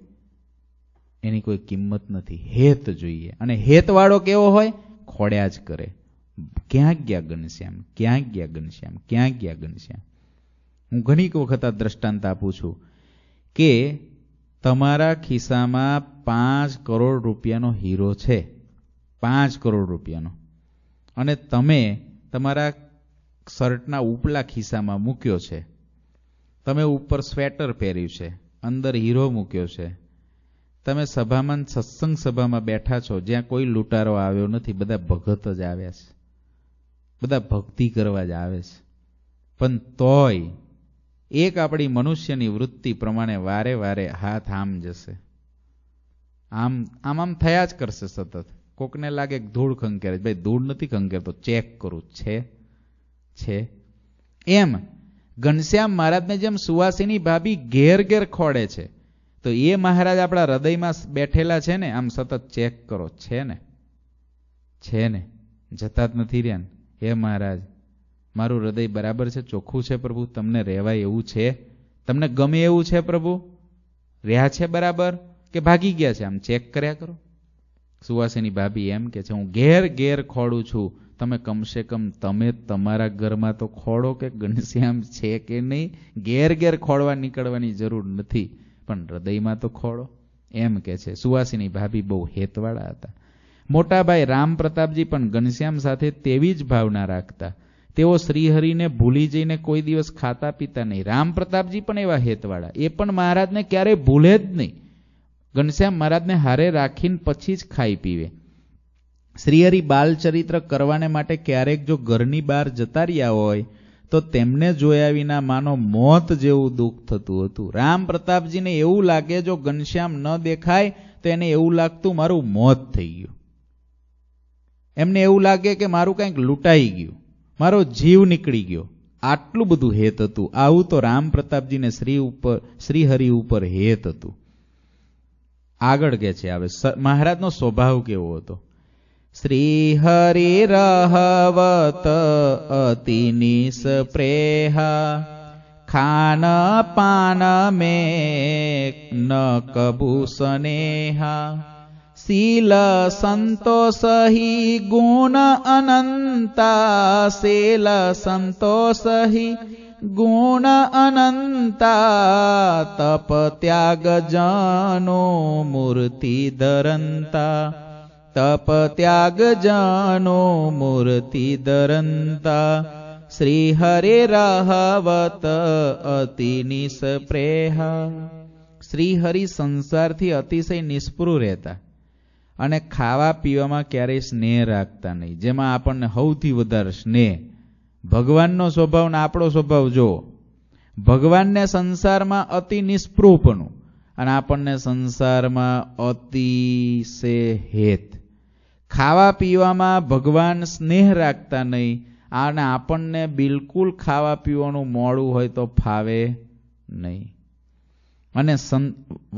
એની કોઈ કિંમત નથી હેત જોઈએ અને હેતવાળો કેવો હોય ખોડ્યા જ કરે ક્યાં ગયા ગણશ્યામ ક્યાં ગયા ગણશ્યામ ક્યાં ગયા ગણશ્યામ હું ઘણીક વખત આ દ્રષ્ટાંત આપું છું કે તમારા ખિસ્સામાં પાંચ કરોડ રૂપિયાનો હીરો છે પાંચ કરોડ રૂપિયાનો અને તમે તમારા શર્ટના ઉપલા ખિસ્સામાં મૂક્યો છે તમે ઉપર સ્વેટર પહેર્યું છે અંદર હીરો મૂક્યો છે તમે સભામાં સત્સંગ સભામાં બેઠા છો જ્યાં કોઈ લૂંટારો આવ્યો નથી બધા ભગત જ આવ્યા છે બધા ભક્તિ કરવા જ આવે છે પણ તોય એક આપણી મનુષ્યની વૃત્તિ પ્રમાણે વારે વારે હાથ આમ જશે આમ આમ આમ થયા જ કરશે સતત કોકને લાગે ધૂળ ખંકેરે ભાઈ ધૂળ નથી ખંકેરતો ચેક કરું છે છે એમ ઘનશ્યામ મહારાજને જેમ સુવાસીની ભાભી ઘેર ઘેર ખોડે છે તો એ મહારાજ આપણા હૃદયમાં બેઠેલા છે ને આમ સતત ચેક કરો છે ને છે ને જતા જ નથી રહ્યા ને હે મહારાજ મારું હૃદય બરાબર છે ચોખ્ખું છે પ્રભુ તમને રહેવાય એવું છે તમને ગમે એવું છે પ્રભુ રહ્યા છે બરાબર કે ભાગી ગયા છે આમ ચેક કર્યા કરો સુવાસીની ભાભી એમ કે છે હું ઘેર ઘેર ખોડું છું તમે કમસે કમ તમે તમારા ઘરમાં તો ખોડો કે ઘનશ્યામ છે કે નહીં ઘેર ઘેર ખોડવા નીકળવાની જરૂર નથી પણ હૃદયમાં તો ખોડો એમ કે છે સુવાસીની ભાભી બહુ હેતવાળા હતા મોટાભાઈ રામ પ્રતાપજી પણ ઘનશ્યામ સાથે તેવી જ ભાવના રાખતા તેઓ શ્રીહરિને ભૂલી જઈને કોઈ દિવસ ખાતા પીતા નહીં રામ પ્રતાપજી પણ એવા હેતવાળા એ પણ મહારાજને ક્યારેય ભૂલે જ નહીં ઘનશ્યામ મહારાજને હારે રાખીને પછી જ ખાઈ પીવે શ્રીહરિ બાલચરિત્ર કરવાને માટે ક્યારેક જો ઘરની બહાર જતા રહ્યા હોય તો તેમને જોયા વિના માનો મોત જેવું દુઃખ થતું હતું રામ પ્રતાપજીને એવું લાગે જો ઘનશ્યામ ન દેખાય તો એને એવું લાગતું મારું મોત થઈ ગયું એમને એવું લાગે કે મારું કંઈક લૂંટાઈ ગયું મારો જીવ નીકળી ગયો આટલું બધું હેત હતું આવું તો રામ પ્રતાપજીને શ્રી ઉપર શ્રીહરિ ઉપર હેત હતું આગળ કે છે હવે મહારાજનો સ્વભાવ કેવો હતો શ્રી રહવત અતિ નિષ્પ્રેહા ખાન પાન મે ન કબુ સનેહા શીલ સંતોષ હિ ગુણ અનંતા શીલ સંતોષ હિ ગુણ અનંતા તપ ત્યાગ જાનો મૂર્તિ ધરંતા તપ ત્યાગ જાનો મૂર્તિ ધરંતા શ્રી હરે રહવત અતિ નિષ્પ્રેહ શ્રી હરિ સંસારથી અતિશય નિષ્પૃહ રહેતા અને ખાવા પીવામાં ક્યારેય સ્નેહ રાખતા નહીં જેમાં આપણને સૌથી વધારે સ્નેહ ભગવાનનો સ્વભાવ ને આપણો સ્વભાવ જો ભગવાનને સંસારમાં અતિ નિષ્પૃહપણું અને આપણને સંસારમાં અતિશે હેત ખાવા પીવામાં ભગવાન સ્નેહ રાખતા નહીં અને આપણને બિલકુલ ખાવા પીવાનું મોડું હોય તો ફાવે નહીં અને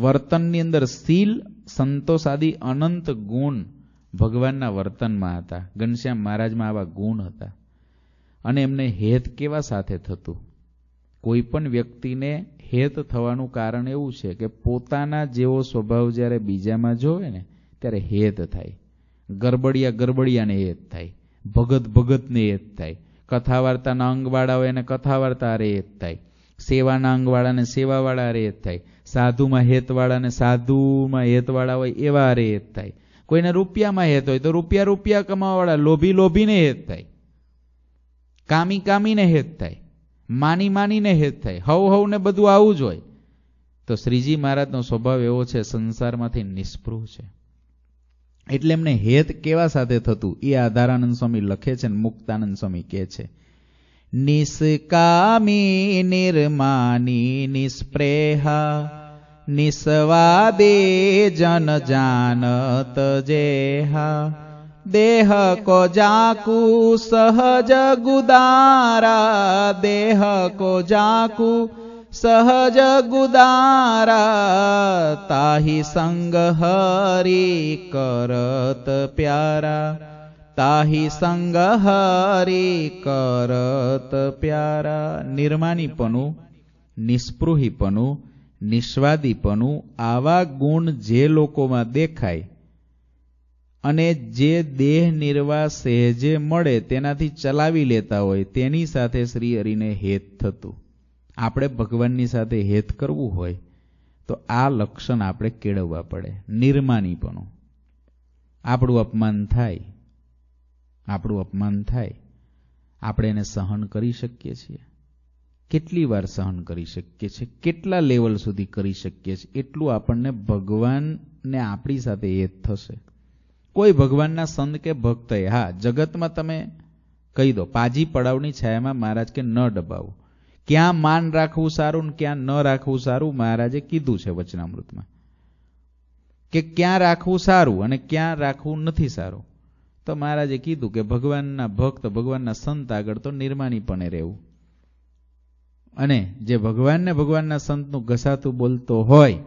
વર્તનની અંદર શીલ સંતોષાદી અનંત ગુણ ભગવાનના વર્તનમાં હતા ઘનશ્યામ મહારાજમાં આવા ગુણ હતા અને એમને હેત કેવા સાથે થતું કોઈ પણ વ્યક્તિને હેત થવાનું કારણ એવું છે કે પોતાના જેવો સ્વભાવ જ્યારે બીજામાં જોવે ને ત્યારે હેત થાય ગરબડિયા ગરબડિયાને હેત થાય ભગત ભગતને હેત થાય કથા વાર્તાના અંગવાળા હોય એને કથા વાર્તા અરે હેત થાય સેવાના અંગવાળાને સેવાવાળા અરે હેત થાય સાધુમાં હેતવાળા અને સાધુમાં હેતવાળા હોય એવા અરે હેત થાય કોઈને રૂપિયામાં હેત હોય તો રૂપિયા રૂપિયા કમાવાવાળા લોભી લોભીને હેત થાય કામી કામીને હેત થાય માની માનીને હેત થાય હવ હવને બધું આવું જ હોય તો શ્રીજી મહારાજનો સ્વભાવ એવો છે સંસારમાંથી નિષ્પૃહ છે એટલે એમને હેત કેવા સાથે થતું એ આધારાનંદ સ્વામી લખે છે ને મુક્તાનંદ સ્વામી કહે છે નિષ્કામી નિર્માની નિષ્પ્રેહા निस्वादे जन जानत जेहा देह को जाकु गुदारा देह को जाकु गुदारा ताहि प्यारा ताहि संग हरि करत प्यारा निर्माणी पनु पनु નિસ્વાદીપણું આવા ગુણ જે લોકોમાં દેખાય અને જે દેહ નિર્વાહ સહેજે મળે તેનાથી ચલાવી લેતા હોય તેની સાથે શ્રી હરિને હેત થતું આપણે ભગવાનની સાથે હેત કરવું હોય તો આ લક્ષણ આપણે કેળવવા પડે નિર્માનીપણું આપણું અપમાન થાય આપણું અપમાન થાય આપણે એને સહન કરી શકીએ છીએ કેટલી વાર સહન કરી શકીએ છીએ કેટલા લેવલ સુધી કરી શકીએ છીએ એટલું આપણને ભગવાનને આપણી સાથે એ થશે કોઈ ભગવાનના સંત કે ભક્તએ હા જગતમાં તમે કહી દો પાજી પડાવની છાયામાં મહારાજ કે ન ડબાવો ક્યાં માન રાખવું સારું ને ક્યાં ન રાખવું સારું મહારાજે કીધું છે વચનામૃતમાં કે ક્યાં રાખવું સારું અને ક્યાં રાખવું નથી સારું તો મહારાજે કીધું કે ભગવાનના ભક્ત ભગવાનના સંત આગળ તો નિર્માણીપણે રહેવું અને જે ભગવાનને ભગવાનના સંતનું ઘસાતું બોલતો હોય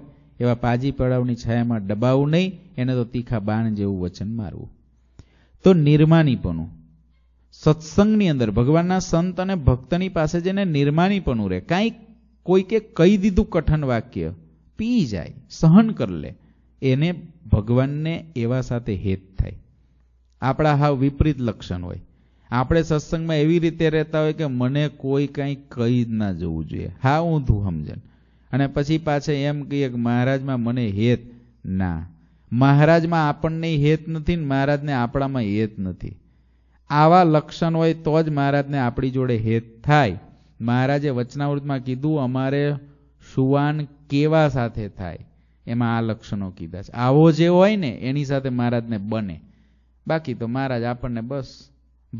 એવા પાજી પડાવની છાયામાં ડબાવું નહીં એને તો તીખા બાણ જેવું વચન મારવું તો નિર્માનીપણું સત્સંગની અંદર ભગવાનના સંત અને ભક્તની પાસે જેને નિર્માનીપણું રહે કાંઈક કોઈકે કહી દીધું કઠન વાક્ય પી જાય સહન કર લે એને ભગવાનને એવા સાથે હેત થાય આપણા હાવ વિપરીત લક્ષણ હોય આપણે સત્સંગમાં એવી રીતે રહેતા હોય કે મને કોઈ કંઈ કહી જ ના જવું જોઈએ હા હું તું સમજણ અને પછી પાછા એમ કહીએ કે મહારાજમાં મને હેત ના મહારાજમાં આપણને હેત નથી ને મહારાજને આપણામાં હેત નથી આવા લક્ષણ હોય તો જ મહારાજને આપણી જોડે હેત થાય મહારાજે વચનાવૃતમાં કીધું અમારે સુવાન કેવા સાથે થાય એમાં આ લક્ષણો કીધા છે આવો જે હોય ને એની સાથે મહારાજને બને બાકી તો મહારાજ આપણને બસ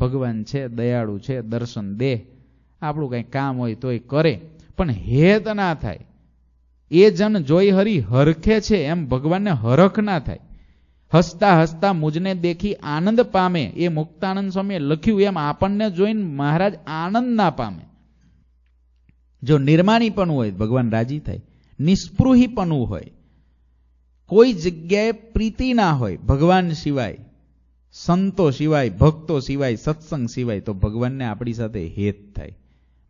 ભગવાન છે દયાળુ છે દર્શન દે આપણું કંઈ કામ હોય તોય કરે પણ હેત ના થાય એ જન જોઈ હરી હરખે છે એમ ભગવાનને હરખ ના થાય હસતા હસતા મુજને દેખી આનંદ પામે એ મુક્તાનંદ સ્વામીએ લખ્યું એમ આપણને જોઈને મહારાજ આનંદ ના પામે જો નિર્માણી પણ હોય ભગવાન રાજી થાય નિસ્પૃહીપણું હોય કોઈ જગ્યાએ પ્રીતિ ના હોય ભગવાન સિવાય સંતો સિવાય ભક્તો સિવાય સત્સંગ સિવાય તો ભગવાનને આપણી સાથે હેત થાય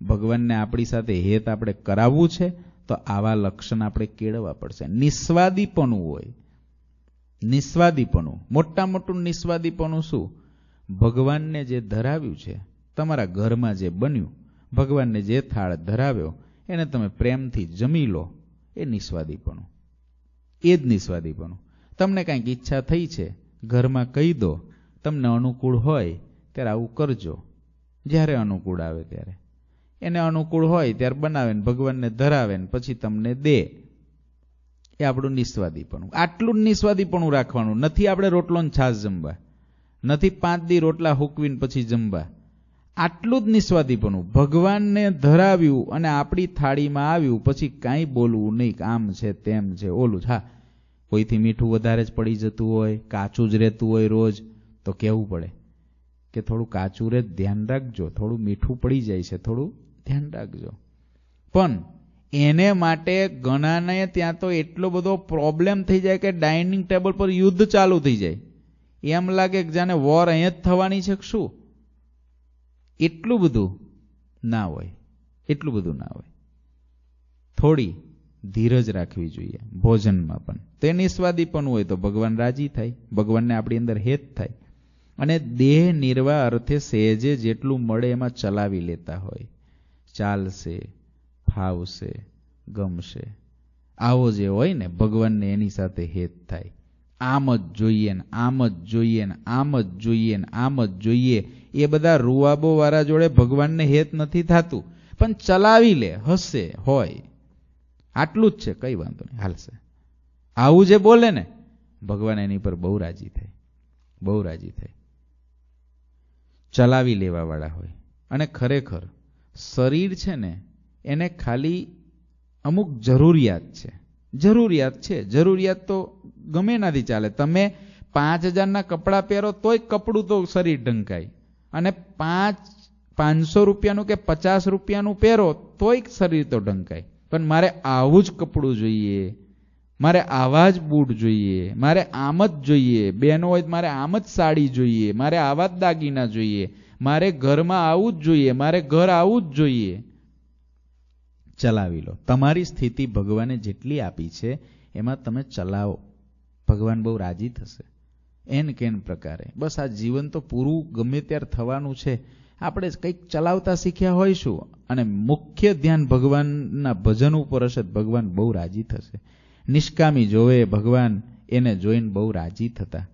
ભગવાનને આપણી સાથે હેત આપણે કરાવવું છે તો આવા લક્ષણ આપણે કેળવવા પડશે નિસ્વાદીપણું હોય નિસ્વાદીપણું મોટા મોટું નિસ્વાદીપણું શું ભગવાનને જે ધરાવ્યું છે તમારા ઘરમાં જે બન્યું ભગવાનને જે થાળ ધરાવ્યો એને તમે પ્રેમથી જમી લો એ નિસ્વાદીપણું એ જ નિસ્વાદીપણું તમને કાંઈક ઈચ્છા થઈ છે ઘરમાં કહી દો તમને અનુકૂળ હોય ત્યારે આવું કરજો જ્યારે અનુકૂળ આવે ત્યારે એને અનુકૂળ હોય ત્યારે બનાવે ને ભગવાનને ધરાવે ને પછી તમને દે એ આપણું નિસ્વાદીપણું આટલું જ નિસ્વાદીપણું રાખવાનું નથી આપણે રોટલોને ને છાશ જમવા નથી પાંચ દી રોટલા હૂકવીને પછી જમવા આટલું જ નિસ્વાદીપણું ભગવાનને ધરાવ્યું અને આપણી થાળીમાં આવ્યું પછી કાંઈ બોલવું નહીં આમ છે તેમ છે ઓલું જ હા કોઈથી મીઠું વધારે જ પડી જતું હોય કાચું જ રહેતું હોય રોજ તો કહેવું પડે કે થોડું કાચુરે ધ્યાન રાખજો થોડું મીઠું પડી જાય છે થોડું ધ્યાન રાખજો પણ એને માટે ઘણાને ત્યાં તો એટલો બધો પ્રોબ્લેમ થઈ જાય કે ડાઇનિંગ ટેબલ પર યુદ્ધ ચાલુ થઈ જાય એમ લાગે કે જાણે વોર અહીંયા જ થવાની છે શું એટલું બધું ના હોય એટલું બધું ના હોય થોડી ધીરજ રાખવી જોઈએ ભોજનમાં પણ તે નિસ્વાદી પણ હોય તો ભગવાન રાજી થાય ભગવાનને આપણી અંદર હેત થાય અને દેહ નિર્વાહ અર્થે સહેજે જેટલું મળે એમાં ચલાવી લેતા હોય ચાલશે ફાવશે ગમશે આવો જે હોય ને ભગવાનને એની સાથે હેત થાય આમ જ જોઈએ ને આમ જ જોઈએ ને આમ જ જોઈએ ને આમ જ જોઈએ એ બધા રૂવાબો વાળા જોડે ભગવાનને હેત નથી થતું પણ ચલાવી લે હશે હોય આટલું જ છે કઈ વાંધો નહીં હાલશે આવું જે બોલે ને ભગવાન એની પર બહુ રાજી થાય બહુ રાજી થાય ચલાવી લેવાવાળા હોય અને ખરેખર શરીર છે ને એને ખાલી અમુક જરૂરિયાત છે જરૂરિયાત છે જરૂરિયાત તો ગમે નથી ચાલે તમે પાંચ હજારના કપડાં પહેરો તોય કપડું તો શરીર ઢંકાય અને પાંચ પાંચસો રૂપિયાનું કે પચાસ રૂપિયાનું પહેરો તોય શરીર તો ઢંકાય પણ મારે આવું જ કપડું જોઈએ મારે આવા જ બૂટ જોઈએ મારે આમ જ જોઈએ બહેનો હોય મારે આમ જ સાડી જોઈએ મારે આવા જ દાગીના જોઈએ મારે ઘરમાં આવવું જ જોઈએ મારે ઘર આવવું જ જોઈએ ચલાવી લો તમારી સ્થિતિ ભગવાને જેટલી આપી છે એમાં તમે ચલાવો ભગવાન બહુ રાજી થશે એન કેન પ્રકારે બસ આ જીવન તો પૂરું ગમે ત્યારે થવાનું છે આપણે કંઈક ચલાવતા શીખ્યા હોઈશું અને મુખ્ય ધ્યાન ભગવાનના ભજન ઉપર હશે ભગવાન બહુ રાજી થશે નિષ્કામી જોવે ભગવાન એને જોઈને બહુ રાજી થતા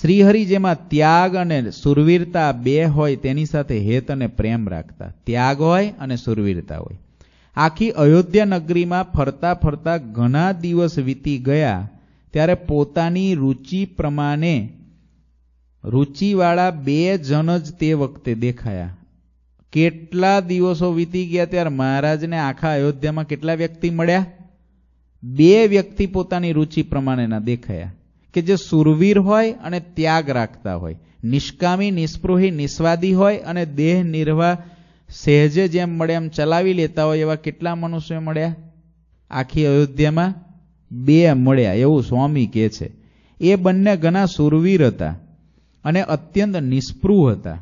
શ્રીહરિ જેમાં ત્યાગ અને સુરવીરતા બે હોય તેની સાથે હેત અને પ્રેમ રાખતા ત્યાગ હોય અને સુરવીરતા હોય આખી અયોધ્યા નગરીમાં ફરતા ફરતા ઘણા દિવસ વીતી ગયા ત્યારે પોતાની રુચિ પ્રમાણે રુચિવાળા બે જણ જ તે વખતે દેખાયા કેટલા દિવસો વીતી ગયા ત્યારે મહારાજને આખા અયોધ્યામાં કેટલા વ્યક્તિ મળ્યા બે વ્યક્તિ પોતાની રુચિ પ્રમાણેના દેખાયા કે જે સુરવીર હોય અને ત્યાગ રાખતા હોય નિષ્કામી નિસ્પૃહી નિસ્વાદી હોય અને દેહ નિર્વાહ સહેજે જેમ મળે એમ ચલાવી લેતા હોય એવા કેટલા મનુષ્યો મળ્યા આખી અયોધ્યામાં બે મળ્યા એવું સ્વામી કહે છે એ બંને ઘણા સુરવીર હતા અને અત્યંત નિષ્પૃહ હતા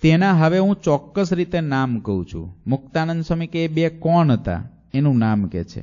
તેના હવે હું ચોક્કસ રીતે નામ કહું છું મુક્તાનંદ સ્વામી કે એ બે કોણ હતા એનું નામ કે છે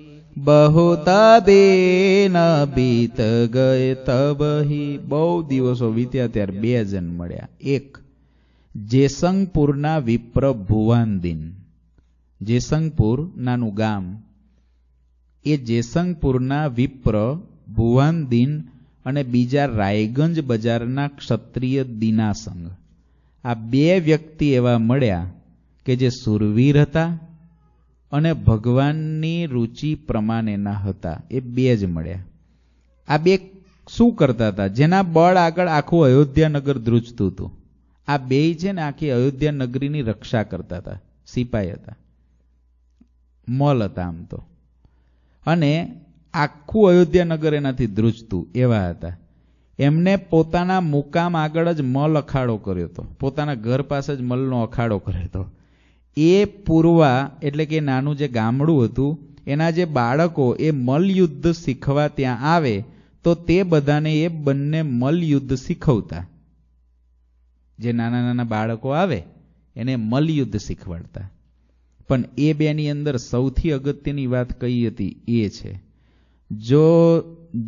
બહુત ના બીત ગયે તબહી બહુ દિવસો વીત્યા ત્યારે બે જણ મળ્યા એક જેસંગપુરના વિપ્ર ભુવાનદીન જેસંગપુર નાનું ગામ એ જેસંગપુરના વિપ્ર ભુવાનદીન અને બીજા રાયગંજ બજારના ક્ષત્રિય દિનાસંગ આ બે વ્યક્તિ એવા મળ્યા કે જે સુરવીર હતા અને ભગવાનની રુચિ પ્રમાણેના હતા એ બે જ મળ્યા આ બે શું કરતા હતા જેના બળ આગળ આખું અયોધ્યાનગર ધ્રુજતું હતું આ બે છે ને આખી અયોધ્યા નગરીની રક્ષા કરતા હતા સિપાહી હતા મોલ હતા આમ તો અને આખું અયોધ્યાનગર એનાથી ધ્રુજતું એવા હતા એમને પોતાના મુકામ આગળ જ મલ અખાડો કર્યો હતો પોતાના ઘર પાસે જ મલનો અખાડો કર્યો હતો એ પૂર્વા એટલે કે નાનું જે ગામડું હતું એના જે બાળકો એ મલયુદ્ધ શીખવા ત્યાં આવે તો તે બધાને એ બંને મલયુદ્ધ શીખવતા જે નાના નાના બાળકો આવે એને મલયુદ્ધ શીખવાડતા પણ એ બેની અંદર સૌથી અગત્યની વાત કહી હતી એ છે જો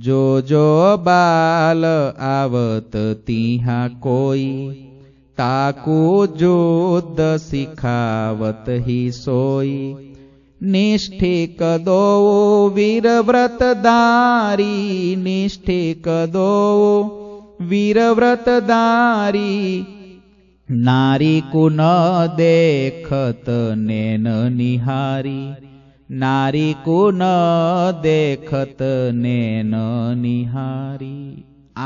જો જો બાલ આવત તિહા કોઈ તાકો જોદ શિખાવત હી સોઈ નિષ્ઠે કદો વીરવ્રતધારી નિષ્ઠે કદો વીરવ્રતધારી નારી કુન દેખત નેન નિહારી નારી કુન દેખત નેન નિહારી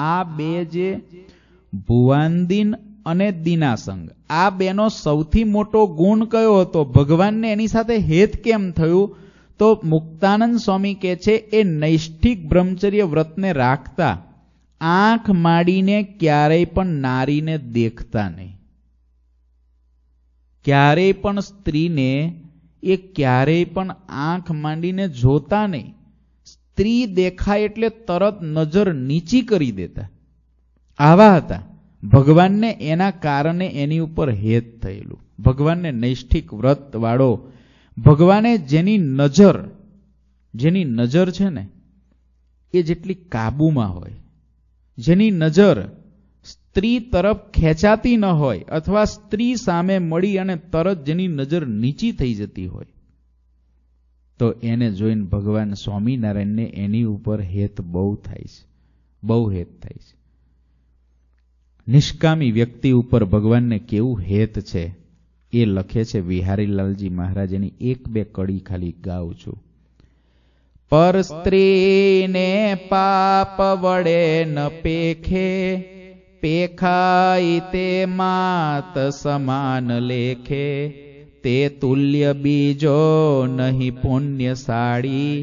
આ બે જે ભુવાનદીન અને દિનાસંગ આ બેનો સૌથી મોટો ગુણ કયો હતો ભગવાનને એની સાથે હેત કેમ થયું તો મુક્તાનંદ સ્વામી કહે છે એ નૈષ્ઠિક બ્રહ્મચર્ય વ્રતને રાખતા આંખ માડીને ક્યારેય પણ નારીને દેખતા નહીં ક્યારેય પણ સ્ત્રીને એ ક્યારેય પણ આંખ માંડીને જોતા નહીં સ્ત્રી દેખાય એટલે તરત નજર નીચી કરી દેતા આવા હતા ભગવાનને એના કારણે એની ઉપર હેત થયેલું ભગવાનને નૈષ્ઠિક વ્રતવાળો ભગવાને જેની નજર જેની નજર છે ને એ જેટલી કાબૂમાં હોય જેની નજર સ્ત્રી તરફ ખેંચાતી ન હોય અથવા સ્ત્રી સામે મળી અને તરત જેની નજર નીચી થઈ જતી હોય તો એને જોઈને ભગવાન સ્વામિનારાયણને એની ઉપર હેત બહુ થાય છે બહુ હેત થાય છે નિષ્કામી વ્યક્તિ ઉપર ભગવાનને કેવું હેત છે એ લખે છે વિહારીલાલજી મહારાજની એક બે કડી ખાલી ગાઉં છું પર સ્ત્રીને પાપ વડે ન પેખે પેખાય તે માત સમાન લેખે તે તુલ્ય બીજો નહીં સાડી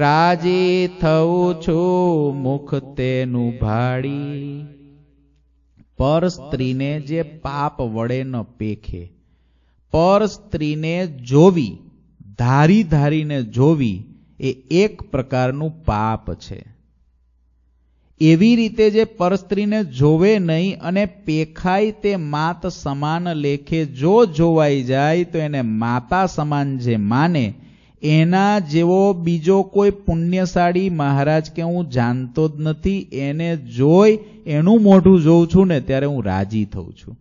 રાજી થઉં છું મુખ તેનું ભાડી પર સ્ત્રીને જે પાપ વડે ન પેખે પર સ્ત્રીને જોવી ધારી ધારીને જોવી એ એક પ્રકારનું પાપ છે એવી રીતે જે પર પરસ્ત્રીને જોવે નહીં અને પેખાય તે માત સમાન લેખે જો જોવાઈ જાય તો એને માતા સમાન જે માને એના જેવો બીજો કોઈ પુણ્યશાળી મહારાજ કે હું જાણતો જ નથી એને જોઈ એનું મોઢું જોઉં છું ને ત્યારે હું રાજી થઉં છું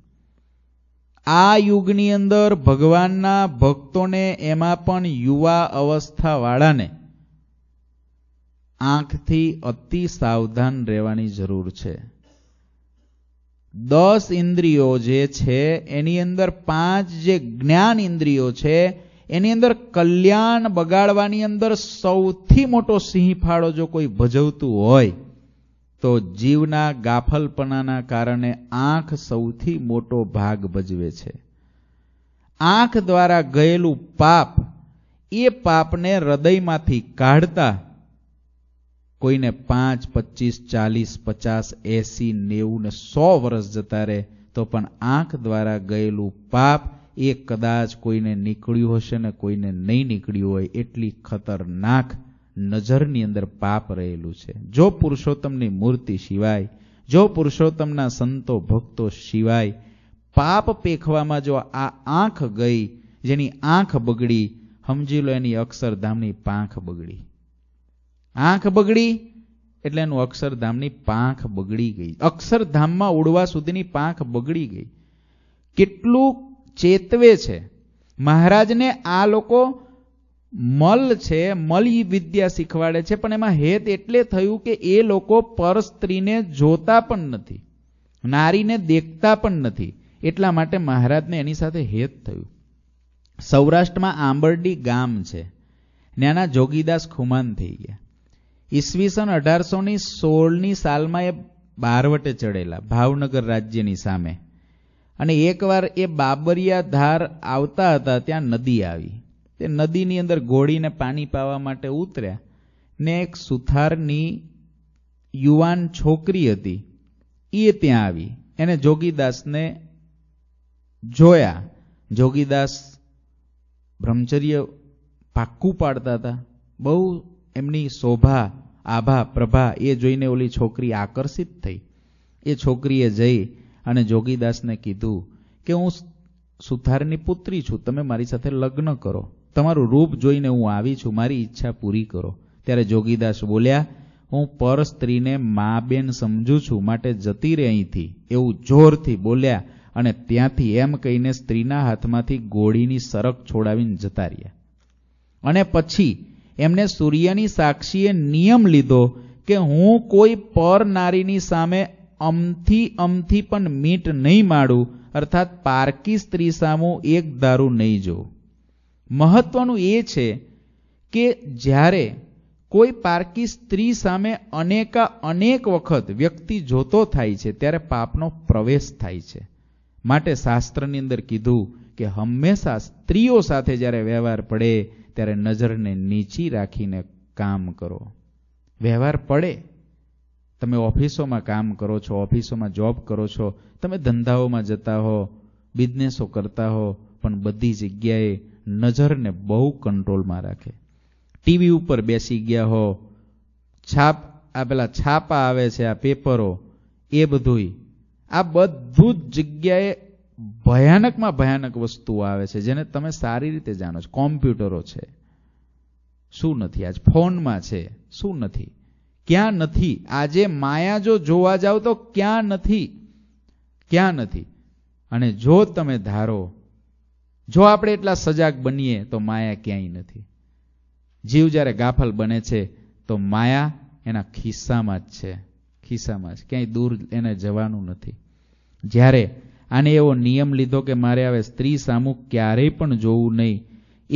આ યુગની અંદર ભગવાનના ભક્તોને એમાં પણ યુવા અવસ્થાવાળાને આંખથી અતિ સાવધાન રહેવાની જરૂર છે દસ ઇન્દ્રિયો જે છે એની અંદર પાંચ જે જ્ઞાન ઇન્દ્રિયો છે એની અંદર કલ્યાણ બગાડવાની અંદર સૌથી મોટો સિંહ ફાળો જો કોઈ ભજવતું હોય તો જીવના ગાફલપણાના કારણે આંખ સૌથી મોટો ભાગ ભજવે છે આંખ દ્વારા ગયેલું પાપ એ પાપને હૃદયમાંથી કાઢતા કોઈને પાંચ પચીસ ચાલીસ પચાસ એસી નેવું ને સો વર્ષ જતા રહે તો પણ આંખ દ્વારા ગયેલું પાપ એ કદાચ કોઈને નીકળ્યું હશે ને કોઈને નહીં નીકળ્યું હોય એટલી ખતરનાક નજરની અંદર પાપ રહેલું છે જો પુરુષોત્તમની મૂર્તિ સિવાય જો પુરુષોત્તમના સંતો ભક્તો સિવાય પાપ પેખવામાં જો આ આંખ ગઈ જેની આંખ બગડી સમજી લો એની અક્ષરધામની પાંખ બગડી આંખ બગડી એટલે એનું અક્ષરધામની પાંખ બગડી ગઈ અક્ષરધામમાં ઉડવા સુધીની પાંખ બગડી ગઈ કેટલું ચેતવે છે મહારાજને આ લોકો મલ છે મલી વિદ્યા શીખવાડે છે પણ એમાં હેત એટલે થયું કે એ લોકો પર સ્ત્રીને જોતા પણ નથી નારીને દેખતા પણ નથી એટલા માટે મહારાજને એની સાથે હેત થયું સૌરાષ્ટ્રમાં આંબરડી ગામ છે નાના જોગીદાસ ખુમાન થઈ ગયા ઈસવીસન અઢારસો ની સોળની સાલમાં એ બારવટે ચડેલા ભાવનગર રાજ્યની સામે અને એકવાર એ બાબરિયા ધાર આવતા હતા ત્યાં નદી આવી તે નદીની અંદર ઘોડીને પાણી પાવા માટે ઉતર્યા ને એક સુથારની યુવાન છોકરી હતી એ ત્યાં આવી એને જોગીદાસને જોયા જોગીદાસ બ્રહ્મચર્ય પાક્કું પાડતા હતા બહુ એમની શોભા આભા પ્રભા એ જોઈને ઓલી છોકરી આકર્ષિત થઈ એ છોકરીએ જઈ અને જોગીદાસને કીધું કે હું સુથારની પુત્રી છું તમે મારી સાથે લગ્ન કરો તમારું રૂપ જોઈને હું આવી છું મારી ઈચ્છા પૂરી કરો ત્યારે જોગીદાસ બોલ્યા હું પર સ્ત્રીને મા બેન સમજું છું માટે જતી રહે અહીંથી એવું જોરથી બોલ્યા અને ત્યાંથી એમ કહીને સ્ત્રીના હાથમાંથી ગોળીની સરક છોડાવીને જતા રહ્યા અને પછી એમને સૂર્યની સાક્ષીએ નિયમ લીધો કે હું કોઈ પર નારીની સામે અમથી અમથી પણ મીટ નહીં માડું અર્થાત પારકી સ્ત્રી સામું એક દારૂ નહીં જોઉં મહત્વનું એ છે કે જ્યારે કોઈ પારકી સ્ત્રી સામે અનેકા અનેક વખત વ્યક્તિ જોતો થાય છે ત્યારે પાપનો પ્રવેશ થાય છે માટે શાસ્ત્રની અંદર કીધું કે હંમેશા સ્ત્રીઓ સાથે જ્યારે વ્યવહાર પડે ત્યારે નજરને નીચી રાખીને કામ કરો વ્યવહાર પડે તમે ઓફિસોમાં કામ કરો છો ઓફિસોમાં જોબ કરો છો તમે ધંધાઓમાં જતા હો બિઝનેસો કરતા હો પણ બધી જગ્યાએ નજરને બહુ કંટ્રોલમાં રાખે ટીવી ઉપર બેસી ગયા હો છાપ આ પેલા છાપા આવે છે આ પેપરો એ બધુંય આ બધું જ જગ્યાએ ભયાનકમાં ભયાનક વસ્તુઓ આવે છે જેને તમે સારી રીતે જાણો છો કોમ્પ્યુટરો છે શું નથી આજ ફોનમાં છે શું નથી ક્યાં નથી આજે માયા જો જોવા જાઓ તો ક્યાં નથી ક્યાં નથી અને જો તમે ધારો જો આપણે એટલા સજાગ બનીએ તો માયા ક્યાંય નથી જીવ જ્યારે ગાફલ બને છે તો માયા એના ખિસ્સામાં જ છે ખિસ્સામાં જ ક્યાંય દૂર એને જવાનું નથી જ્યારે આને એવો નિયમ લીધો કે મારે હવે સ્ત્રી સામું ક્યારેય પણ જોવું નહીં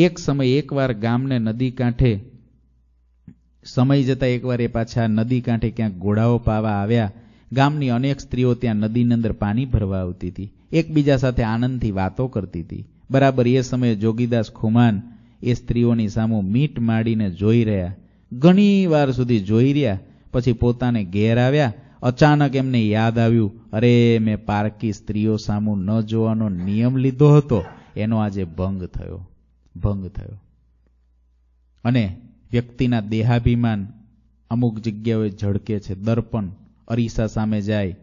એક સમય એકવાર ગામને નદી કાંઠે સમય જતા એકવાર એ પાછા નદી કાંઠે ક્યાંક ઘોડાઓ પાવા આવ્યા ગામની અનેક સ્ત્રીઓ ત્યાં નદીની અંદર પાણી ભરવા આવતી હતી એકબીજા સાથે આનંદથી વાતો કરતી હતી બરાબર એ સમયે જોગીદાસ ખુમાન એ સ્ત્રીઓની સામું મીટ માડીને જોઈ રહ્યા ઘણી વાર સુધી જોઈ રહ્યા પછી પોતાને ઘેર આવ્યા અચાનક એમને યાદ આવ્યું અરે મેં પારકી સ્ત્રીઓ સામુ ન જોવાનો નિયમ લીધો હતો એનો આજે ભંગ થયો ભંગ થયો અને વ્યક્તિના દેહાભિમાન અમુક જગ્યાઓએ ઝળકે છે દર્પણ અરીસા સામે જાય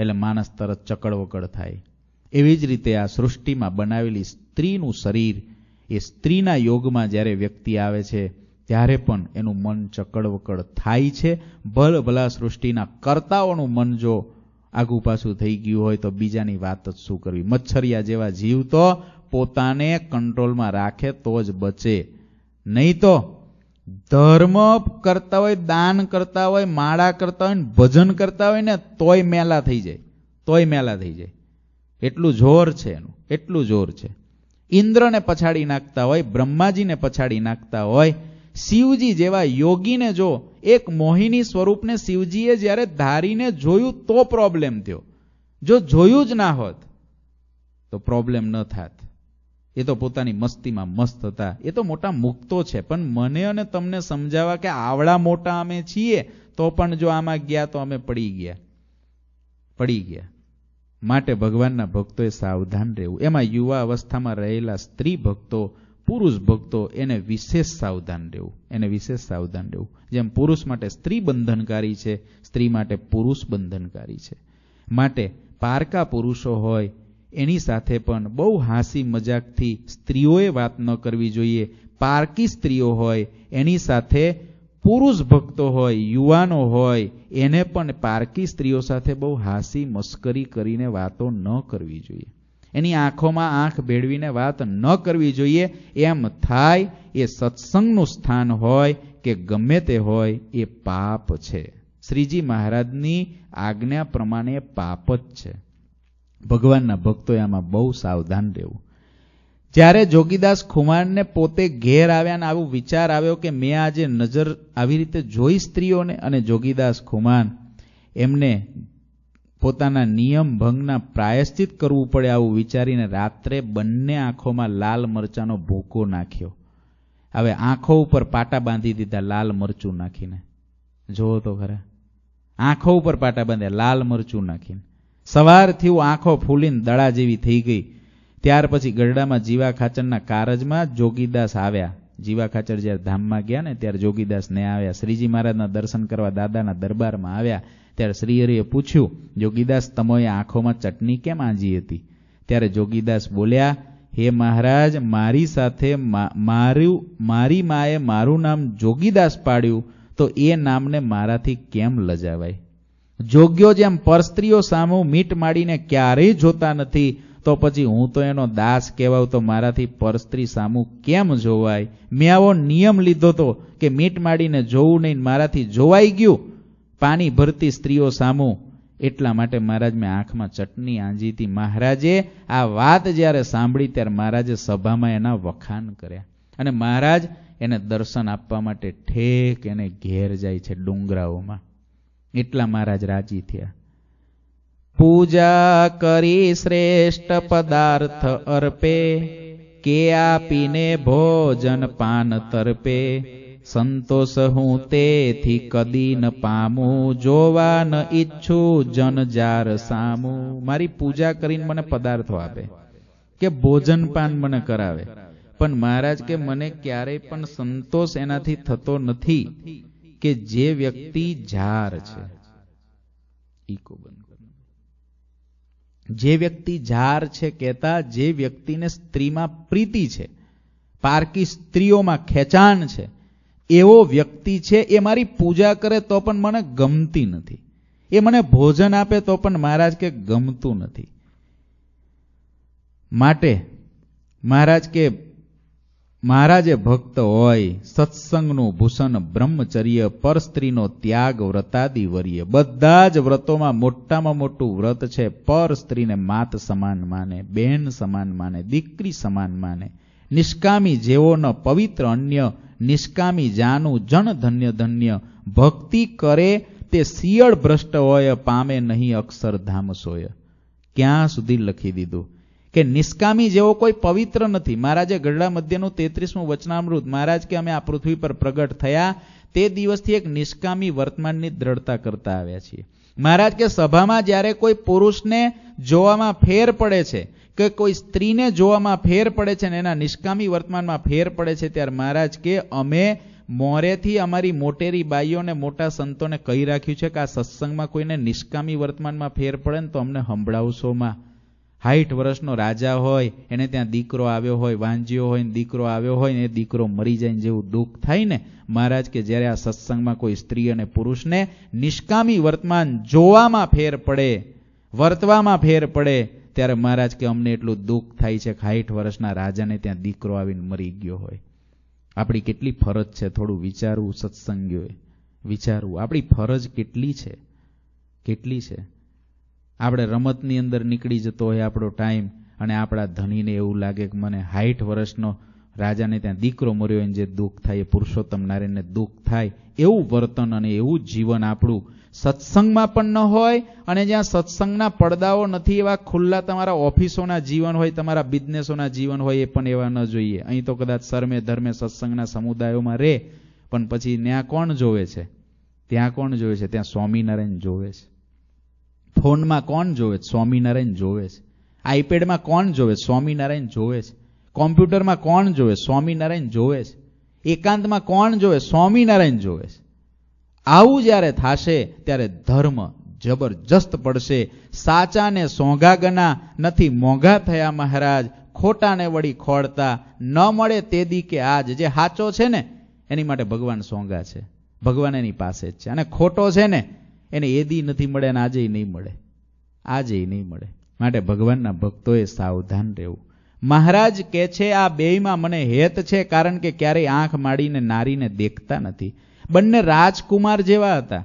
એટલે માણસ તરત ચકડવકડ થાય એવી જ રીતે આ સૃષ્ટિમાં બનાવેલી સ્ત્રીનું શરીર એ સ્ત્રીના યોગમાં જ્યારે વ્યક્તિ આવે છે ત્યારે પણ એનું મન ચકડવકડ થાય છે ભલ ભલા સૃષ્ટિના કર્તાઓનું મન જો આગુ પાછું થઈ ગયું હોય તો બીજાની વાત જ શું કરવી મચ્છરિયા જેવા જીવ તો પોતાને કંટ્રોલમાં રાખે તો જ બચે નહીં તો ધર્મ કરતા હોય દાન કરતા હોય માળા કરતા હોય ને ભજન કરતા હોય ને તોય મેલા થઈ જાય તોય મેલા થઈ જાય એટલું જોર છે એનું એટલું જોર છે ઇન્દ્રને પછાડી નાખતા હોય બ્રહ્માજીને પછાડી નાખતા હોય શિવજી જેવા યોગીને જો એક મોહિની સ્વરૂપને શિવજીએ જ્યારે ધારીને જોયું તો પ્રોબ્લેમ થયો જો જોયું જ ના હોત તો પ્રોબ્લેમ ન થાત એ તો પોતાની મસ્તીમાં મસ્ત હતા એ તો મોટા મુક્તો છે પણ મને અને તમને સમજાવવા કે આવડા મોટા અમે છીએ તો પણ જો આમાં ગયા તો અમે પડી ગયા પડી ગયા માટે ભગવાનના ભક્તોએ સાવધાન રહેવું એમાં યુવા અવસ્થામાં રહેલા સ્ત્રી ભક્તો પુરુષ ભક્તો એને વિશેષ સાવધાન રહેવું એને વિશેષ સાવધાન રહેવું જેમ પુરુષ માટે સ્ત્રી બંધનકારી છે સ્ત્રી માટે પુરુષ બંધનકારી છે માટે પારકા પુરુષો હોય એની સાથે પણ બહુ હાંસી મજાકથી સ્ત્રીઓએ વાત ન કરવી જોઈએ પારકી સ્ત્રીઓ હોય એની સાથે પુરુષ ભક્તો હોય યુવાનો હોય એને પણ પારકી સ્ત્રીઓ સાથે બહુ હાંસી મસ્કરી કરીને વાતો ન કરવી જોઈએ એની આંખોમાં આંખ ભેળવીને વાત ન કરવી જોઈએ એમ થાય એ સત્સંગનું સ્થાન હોય કે ગમે તે હોય એ પાપ છે શ્રીજી મહારાજની આજ્ઞા પ્રમાણે પાપ જ છે ભગવાનના ભક્તોએ આમાં બહુ સાવધાન રહેવું જ્યારે જોગીદાસ ખુમારને પોતે ઘેર આવ્યા ને આવું વિચાર આવ્યો કે મેં આજે નજર આવી રીતે જોઈ સ્ત્રીઓને અને જોગીદાસ ખુમાન એમને પોતાના નિયમ ભંગના પ્રાયશ્ચિત કરવું પડે આવું વિચારીને રાત્રે બંને આંખોમાં લાલ મરચાનો ભૂકો નાખ્યો હવે આંખો ઉપર પાટા બાંધી દીધા લાલ મરચું નાખીને જુઓ તો ખરા આંખો ઉપર પાટા બાંધ્યા લાલ મરચું નાખીને સવારથી હું આંખો ફૂલીને દડા જેવી થઈ ગઈ ત્યાર પછી ગરડામાં જીવા ખાચરના કારજમાં જોગીદાસ આવ્યા જીવા ખાચર જ્યારે ધામમાં ગયા ને ત્યારે જોગીદાસને આવ્યા શ્રીજી મહારાજના દર્શન કરવા દાદાના દરબારમાં આવ્યા ત્યારે શ્રીહરિએ પૂછ્યું જોગીદાસ તમોએ આંખોમાં ચટણી કેમ આંજી હતી ત્યારે જોગીદાસ બોલ્યા હે મહારાજ મારી સાથે મારું મારી માએ મારું નામ જોગીદાસ પાડ્યું તો એ નામને મારાથી કેમ લજાવાય જોગ્યો જેમ પરસ્ત્રીઓ સામું મીટ માડીને ક્યારેય જોતા નથી તો પછી હું તો એનો દાસ કહેવાઉં તો મારાથી પરસ્ત્રી સામું કેમ જોવાય મેં આવો નિયમ લીધો તો કે મીટ માડીને જોવું નહીં મારાથી જોવાઈ ગયું પાણી ભરતી સ્ત્રીઓ સામું એટલા માટે મહારાજ મેં આંખમાં ચટણી આંજીતી મહારાજે આ વાત જ્યારે સાંભળી ત્યારે મહારાજે સભામાં એના વખાણ કર્યા અને મહારાજ એને દર્શન આપવા માટે ઠેક એને ઘેર જાય છે ડુંગરાઓમાં એટલા મહારાજ રાજી થયા પૂજા કરી શ્રેષ્ઠ પદાર્થ અર્પે કે આપીને ભોજન પાન તર્પે સંતોષ હું તેથી કદી ન પામું જોવા ન ઈચ્છું જન જાર સામું મારી પૂજા કરીને મને પદાર્થો આપે કે ભોજન પાન મને કરાવે પણ મહારાજ કે મને ક્યારેય પણ સંતોષ એનાથી થતો નથી કે જે વ્યક્તિ ઝાર છે ઈકો જે વ્યક્તિ ઝાર છે કહેતા જે વ્યક્તિને સ્ત્રીમાં પ્રીતિ છે પારકી સ્ત્રીઓમાં ખેંચાણ છે એવો વ્યક્તિ છે એ મારી પૂજા કરે તો પણ મને ગમતી નથી એ મને ભોજન આપે તો પણ મહારાજ કે ગમતું નથી માટે મહારાજ કે મહારાજે ભક્ત હોય સત્સંગનું ભૂષણ બ્રહ્મચર્ય પર સ્ત્રીનો ત્યાગ વ્રતાદિ વર્ય બધા જ વ્રતોમાં મોટામાં મોટું વ્રત છે પર સ્ત્રીને માત સમાન માને બહેન સમાન માને દીકરી સમાન માને નિષ્કામી જેઓનો પવિત્ર અન્ય નિષ્કામી જાનું જન ધન્ય ધન્ય ભક્તિ કરે તે શિયળ ભ્રષ્ટ હોય પામે નહીં અક્ષરધામ સોય ક્યાં સુધી લખી દીધું કે નિષ્કામી જેવો કોઈ પવિત્ર નથી મહારાજે ગઢડા મધ્યનું તેત્રીસમું વચનામૃત મહારાજ કે અમે આ પૃથ્વી પર પ્રગટ થયા તે દિવસથી એક નિષ્કામી વર્તમાનની દ્રઢતા કરતા આવ્યા છીએ મહારાજ કે સભામાં જ્યારે કોઈ પુરુષને જોવામાં ફેર પડે છે કે કોઈ સ્ત્રીને જોવામાં ફેર પડે છે ને એના નિષ્કામી વર્તમાનમાં ફેર પડે છે ત્યારે મહારાજ કે અમે મોરેથી અમારી મોટેરી બાઈઓને મોટા સંતોને કહી રાખ્યું છે કે આ સત્સંગમાં કોઈને નિષ્કામી વર્તમાનમાં ફેર પડે ને તો અમને સંભળાવશોમાં હાઈઠ વર્ષનો રાજા હોય એને ત્યાં દીકરો આવ્યો હોય વાંજીઓ હોય ને દીકરો આવ્યો હોય ને એ દીકરો મરી જાય જેવું દુઃખ થાય ને મહારાજ કે જ્યારે આ સત્સંગમાં કોઈ સ્ત્રી અને પુરુષને નિષ્કામી વર્તમાન જોવામાં ફેર પડે વર્તવામાં ફેર પડે ત્યારે મહારાજ કે અમને એટલું દુઃખ થાય છે કે હાઈઠ વર્ષના રાજાને ત્યાં દીકરો આવીને મરી ગયો હોય આપણી કેટલી ફરજ છે થોડું વિચારવું સત્સંગીઓએ વિચારવું આપણી ફરજ કેટલી છે કેટલી છે આપણે રમતની અંદર નીકળી જતો હોય આપણો ટાઈમ અને આપણા ધનીને એવું લાગે કે મને હાઈઠ વર્ષનો રાજાને ત્યાં દીકરો મર્યો એને જે દુઃખ થાય એ પુરુષોત્તમ નારાયણને દુઃખ થાય એવું વર્તન અને એવું જીવન આપણું સત્સંગમાં પણ ન હોય અને જ્યાં સત્સંગના પડદાઓ નથી એવા ખુલ્લા તમારા ઓફિસોના જીવન હોય તમારા બિઝનેસોના જીવન હોય એ પણ એવા ન જોઈએ અહીં તો કદાચ સર્મે ધર્મે સત્સંગના સમુદાયોમાં રહે પણ પછી ત્યાં કોણ જોવે છે ત્યાં કોણ જોવે છે ત્યાં સ્વામિનારાયણ જોવે છે ફોનમાં કોણ જોવે છે સ્વામિનારાયણ જોવે છે આઈપેડમાં કોણ જોવે સ્વામિનારાયણ જોવે છે કોમ્પ્યુટરમાં કોણ જોવે સ્વામિનારાયણ જોવે છે એકાંતમાં કોણ જોવે સ્વામિનારાયણ જોવે છે આવું જ્યારે થશે ત્યારે ધર્મ જબરજસ્ત પડશે સાચાને ગના નથી મોંઘા થયા મહારાજ ખોટાને વળી ખોળતા ન મળે તે દી કે આજ જે સાચો છે ને એની માટે ભગવાન સોંગા છે ભગવાન એની પાસે જ છે અને ખોટો છે ને એને એદી નથી મળે અને આજે નહીં મળે આજે નહીં મળે માટે ભગવાનના ભક્તોએ સાવધાન રહેવું મહારાજ કે છે આ બેયમાં મને હેત છે કારણ કે ક્યારેય આંખ માડીને નારીને દેખતા નથી બંને રાજકુમાર જેવા હતા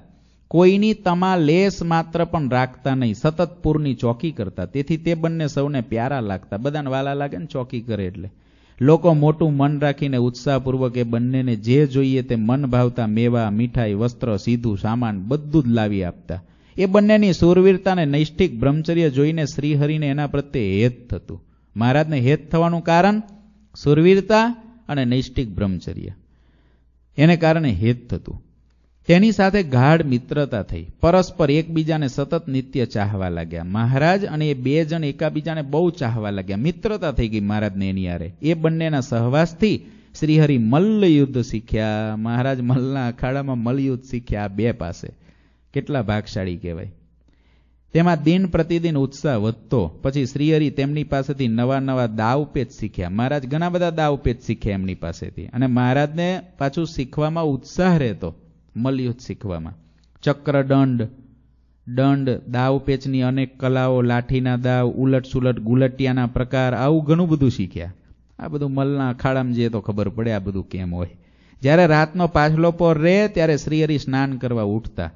કોઈની તમા લેસ માત્ર પણ રાખતા નહીં સતત પૂરની ચોકી કરતા તેથી તે બંને સૌને પ્યારા લાગતા બધાને વાલા લાગે ને ચોકી કરે એટલે લોકો મોટું મન રાખીને ઉત્સાહપૂર્વક એ બંનેને જે જોઈએ તે મન ભાવતા મેવા મીઠાઈ વસ્ત્ર સીધું સામાન બધું જ લાવી આપતા એ બંનેની શૂરવીરતાને નૈષ્ઠિક બ્રહ્મચર્ય જોઈને શ્રીહરિને એના પ્રત્યે હેત થતું મહારાજને હેત થવાનું કારણ સુરવીરતા અને નૈષ્ઠિક બ્રહ્મચર્ય એને કારણે હેત થતું તેની સાથે ગાઢ મિત્રતા થઈ પરસ્પર એકબીજાને સતત નિત્ય ચાહવા લાગ્યા મહારાજ અને એ બે જણ એકાબીજાને બહુ ચાહવા લાગ્યા મિત્રતા થઈ ગઈ મહારાજને એની આરે એ બંનેના સહવાસથી શ્રીહરિ મલ્લ યુદ્ધ શીખ્યા મહારાજ મલ્લના અખાડામાં મલયુદ્ધ શીખ્યા બે પાસે કેટલા ભાગશાળી કહેવાય તેમાં દિન પ્રતિદિન ઉત્સાહ વધતો પછી શ્રીહરિ તેમની પાસેથી નવા નવા દાવપેચ શીખ્યા મહારાજ ઘણા બધા દાવપેચ શીખ્યા એમની પાસેથી અને મહારાજને પાછું શીખવામાં ઉત્સાહ રહેતો મલ્લયુદ્ધ શીખવામાં ચક્રદંડ દંડ દાવ પેચની અનેક કલાઓ લાઠીના દાવ ઉલટ સુલટ ગુલટિયાના પ્રકાર આવું ઘણું બધું શીખ્યા આ બધું મલના અખાડામાં જઈએ તો ખબર પડે આ બધું કેમ હોય જ્યારે રાતનો પાછલો પર રહે ત્યારે શ્રીહરિ સ્નાન કરવા ઉઠતા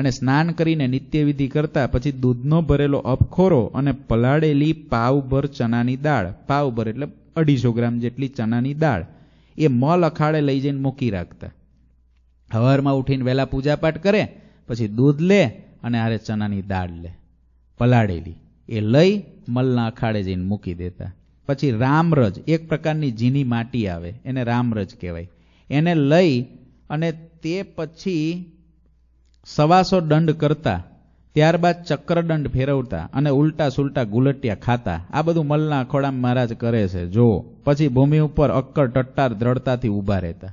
અને સ્નાન કરીને નિત્યવિધિ કરતા પછી દૂધનો ભરેલો અપખોરો અને પલાળેલી પાવભર ચણાની દાળ પાવભર એટલે અઢીસો ગ્રામ જેટલી ચનાની દાળ એ મલ અખાડે લઈ જઈને મૂકી રાખતા હવારમાં ઉઠીને વહેલા પૂજાપાઠ કરે પછી દૂધ લે અને હારે ચણાની દાળ લે પલાળેલી એ લઈ મલના અખાડે જઈને મૂકી દેતા પછી રામરજ એક પ્રકારની ઝીની માટી આવે એને રામરજ કહેવાય એને લઈ અને તે પછી સવાસો દંડ કરતા ત્યારબાદ ચક્રદંડ ફેરવતા અને ઉલટા સુલટા ગુલટિયા ખાતા આ બધું મલના અખોડામાં મહારાજ કરે છે જો પછી ભૂમિ ઉપર અક્કર ટટ્ટાર દ્રઢતાથી ઊભા રહેતા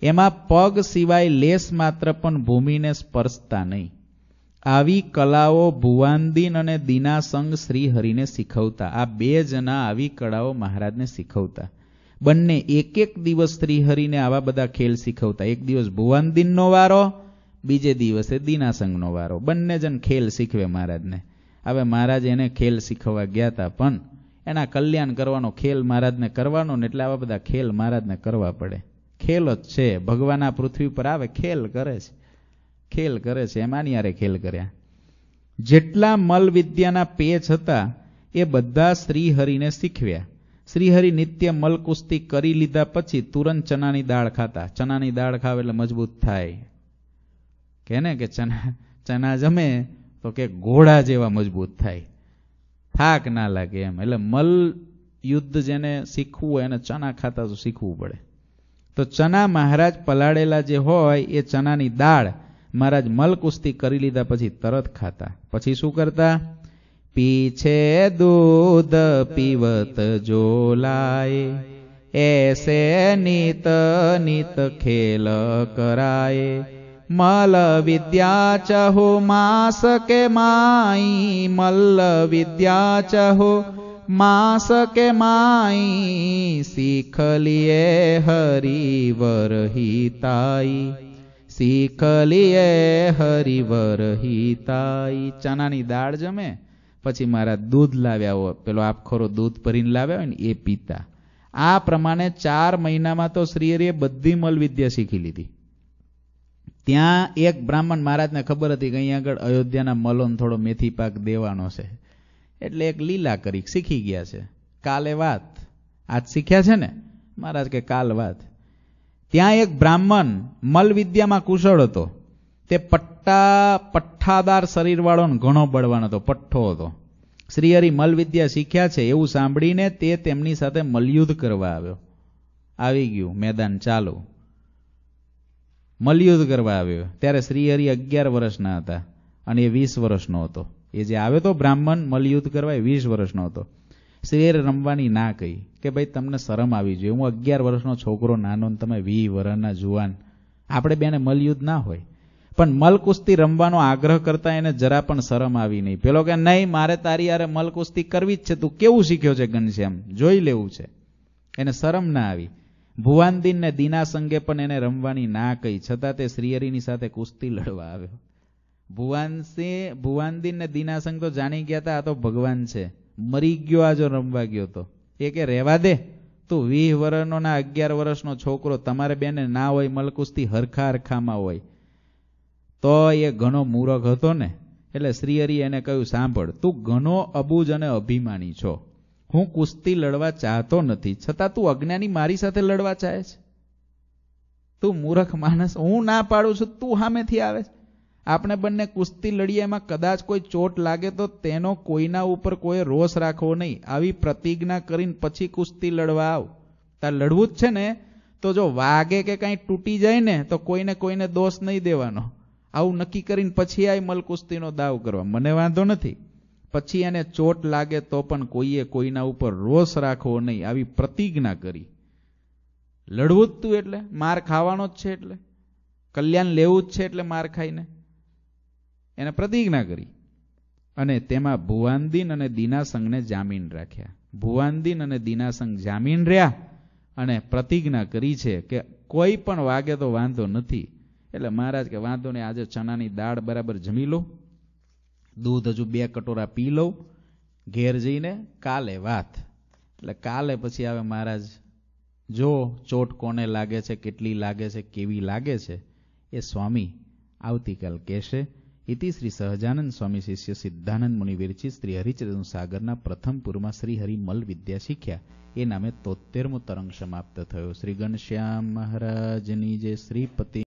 એમાં પગ સિવાય લેસ માત્ર પણ ભૂમિને સ્પર્શતા નહીં આવી કલાઓ ભુવાનદીન અને દિનાસંગ શ્રીહરિને શીખવતા આ બે જણા આવી કળાઓ મહારાજને શીખવતા બંને એક એક દિવસ શ્રીહરિને આવા બધા ખેલ શીખવતા એક દિવસ ભુવાનદીનનો વારો બીજે દિવસે દિનાસંગનો વારો બંને જણ ખેલ શીખવે મહારાજને હવે મહારાજ એને ખેલ શીખવવા ગયા હતા પણ એના કલ્યાણ કરવાનો ખેલ મહારાજને કરવાનો ને એટલે આવા બધા ખેલ મહારાજને કરવા પડે ખેલ જ છે ભગવાન આ પૃથ્વી પર આવે ખેલ કરે છે ખેલ કરે છે એમાંની યારે ખેલ કર્યા જેટલા મલ વિદ્યાના પેચ હતા એ બધા શ્રીહરિને શીખવ્યા શ્રીહરિ નિત્ય મલકુસ્તી કરી લીધા પછી તુરંત ચનાની દાળ ખાતા ચનાની દાળ ખાવે એટલે મજબૂત થાય કે ને કે ચના ચના જમે તો કે ઘોડા જેવા મજબૂત થાય થાક ના લાગે એમ એટલે મલ યુદ્ધ જેને શીખવું હોય એને ચના ખાતા તો શીખવું પડે તો ચના મહારાજ પલાળેલા જે હોય એ ચનાની દાળ મહારાજ મલકુસ્તી કરી લીધા પછી તરત ખાતા પછી શું કરતા પીછે દૂધ પીવત જોલાય એસે નિત નિત ખેલ કરાય મલ વિદ્યા ચહો માસ કે માઈ મલ વિદ્યા ચહો માસ કે માઈ શીખલીએ લીએ હરિવર હિતાઈ શીખલીએ લીએ હરિવર હિતાઈ ચણાની દાળ જમે પછી મારા દૂધ લાવ્યા હોય પેલો આપખોરો દૂધ ભરીને લાવ્યા હોય ને એ પીતા આ પ્રમાણે ચાર મહિનામાં તો શ્રીહરિએ બધી મલવિદ્યા શીખી લીધી ત્યાં એક બ્રાહ્મણ મહારાજને ખબર હતી કે અહીંયા આગળ અયોધ્યાના મલોન થોડો મેથી પાક દેવાનો છે એટલે એક લીલા કરી શીખી ગયા છે કાલે વાત આજ શીખ્યા છે ને મહારાજ કે કાલ વાત ત્યાં એક બ્રાહ્મણ મલવિદ્યામાં કુશળ હતો તે પટ્ટા પઠ્ઠાદાર શરીરવાળો ઘણો બળવાન હતો પઠ્ઠો હતો શ્રીહરિ મલવિદ્યા શીખ્યા છે એવું સાંભળીને તે તેમની સાથે મલયુદ્ધ કરવા આવ્યો આવી ગયું મેદાન ચાલુ મલયુદ્ધ કરવા આવ્યો ત્યારે શ્રીહરિ અગિયાર વર્ષના હતા અને એ વીસ વર્ષનો હતો એ જે આવ્યો તો બ્રાહ્મણ મલયુદ્ધ કરવા એ વીસ વર્ષનો હતો શેર રમવાની ના કહી કે ભાઈ તમને શરમ આવી જોઈએ હું અગિયાર વર્ષનો છોકરો નાનો તમે વી વર્ષના જુવાન આપણે બેને મલયુદ્ધ ના હોય પણ મલકુસ્તી રમવાનો આગ્રહ કરતા એને જરા પણ શરમ આવી નહીં પેલો કે નહીં મારે તારી યારે મલકુસ્તી કરવી જ છે તું કેવું શીખ્યો છે ઘનશ્યામ જોઈ લેવું છે એને શરમ ના આવી ભુવાનદીન ને દીના સંગે પણ એને રમવાની ના કહી છતાં તે શ્રીયરીની સાથે કુસ્તી લડવા આવ્યો ભુવાનસિંહ ભુવાનદીન ને દીનાસંગ તો જાણી ગયા હતા આ તો ભગવાન છે મરી ગયો આજો રમવા ગયો તો એ કે રહેવા દે તું વીહ વર્ષનો અગિયાર વર્ષનો છોકરો તમારે બેને ના હોય મલકુસ્તી હરખા હરખામાં હોય તો એ ઘણો મૂરખ હતો ને એટલે શ્રીહરિ એને કહ્યું સાંભળ તું ઘણો અબૂજ અને અભિમાની છો હું કુસ્તી લડવા ચાહતો નથી છતાં તું અજ્ઞાની મારી સાથે લડવા ચાહે છે તું મૂરખ માણસ હું ના પાડું છું તું સામેથી આવે છે આપણે બંને કુસ્તી લડીએ એમાં કદાચ કોઈ ચોટ લાગે તો તેનો કોઈના ઉપર કોઈ રોષ રાખવો નહીં આવી પ્રતિજ્ઞા કરીને પછી કુસ્તી લડવા આવ તાર લડવું જ છે ને તો જો વાગે કે કાંઈ તૂટી જાય ને તો કોઈને કોઈને દોષ નહીં દેવાનો આવું નક્કી કરીને પછી આય મલકુસ્તીનો દાવ કરવા મને વાંધો નથી પછી એને ચોટ લાગે તો પણ કોઈએ કોઈના ઉપર રોષ રાખવો નહીં આવી પ્રતિજ્ઞા કરી લડવું જ તું એટલે માર ખાવાનો જ છે એટલે કલ્યાણ લેવું જ છે એટલે માર ખાઈને એને પ્રતિજ્ઞા કરી અને તેમાં ભુવાનદીન અને દીનાસંઘને જામીન રાખ્યા ભુવાનદીન અને દીનાસંગ જામીન રહ્યા અને પ્રતિજ્ઞા કરી છે કે કોઈ પણ વાગે તો વાંધો નથી એટલે મહારાજ કે વાંધો નહીં આજે ચણાની દાળ બરાબર જમી લો દૂધ હજુ બે કટોરા પી લો ઘેર જઈને કાલે વાત એટલે કાલે પછી આવે મહારાજ જો ચોટ કોને લાગે છે કેટલી લાગે છે કેવી લાગે છે એ સ્વામી આવતીકાલ કહેશે ઇતિ શ્રી સહજાનંદ સ્વામી શિષ્ય સિદ્ધાનંદ મુનિ વિરચિત શ્રી હરિચરણ સાગરના પ્રથમ પૂરમાં શ્રી હરિમલ વિદ્યા શીખ્યા એ નામે તોતેરમો તરંગ સમાપ્ત થયો શ્રી ઘનશ્યામ મહારાજની જે શ્રીપતિ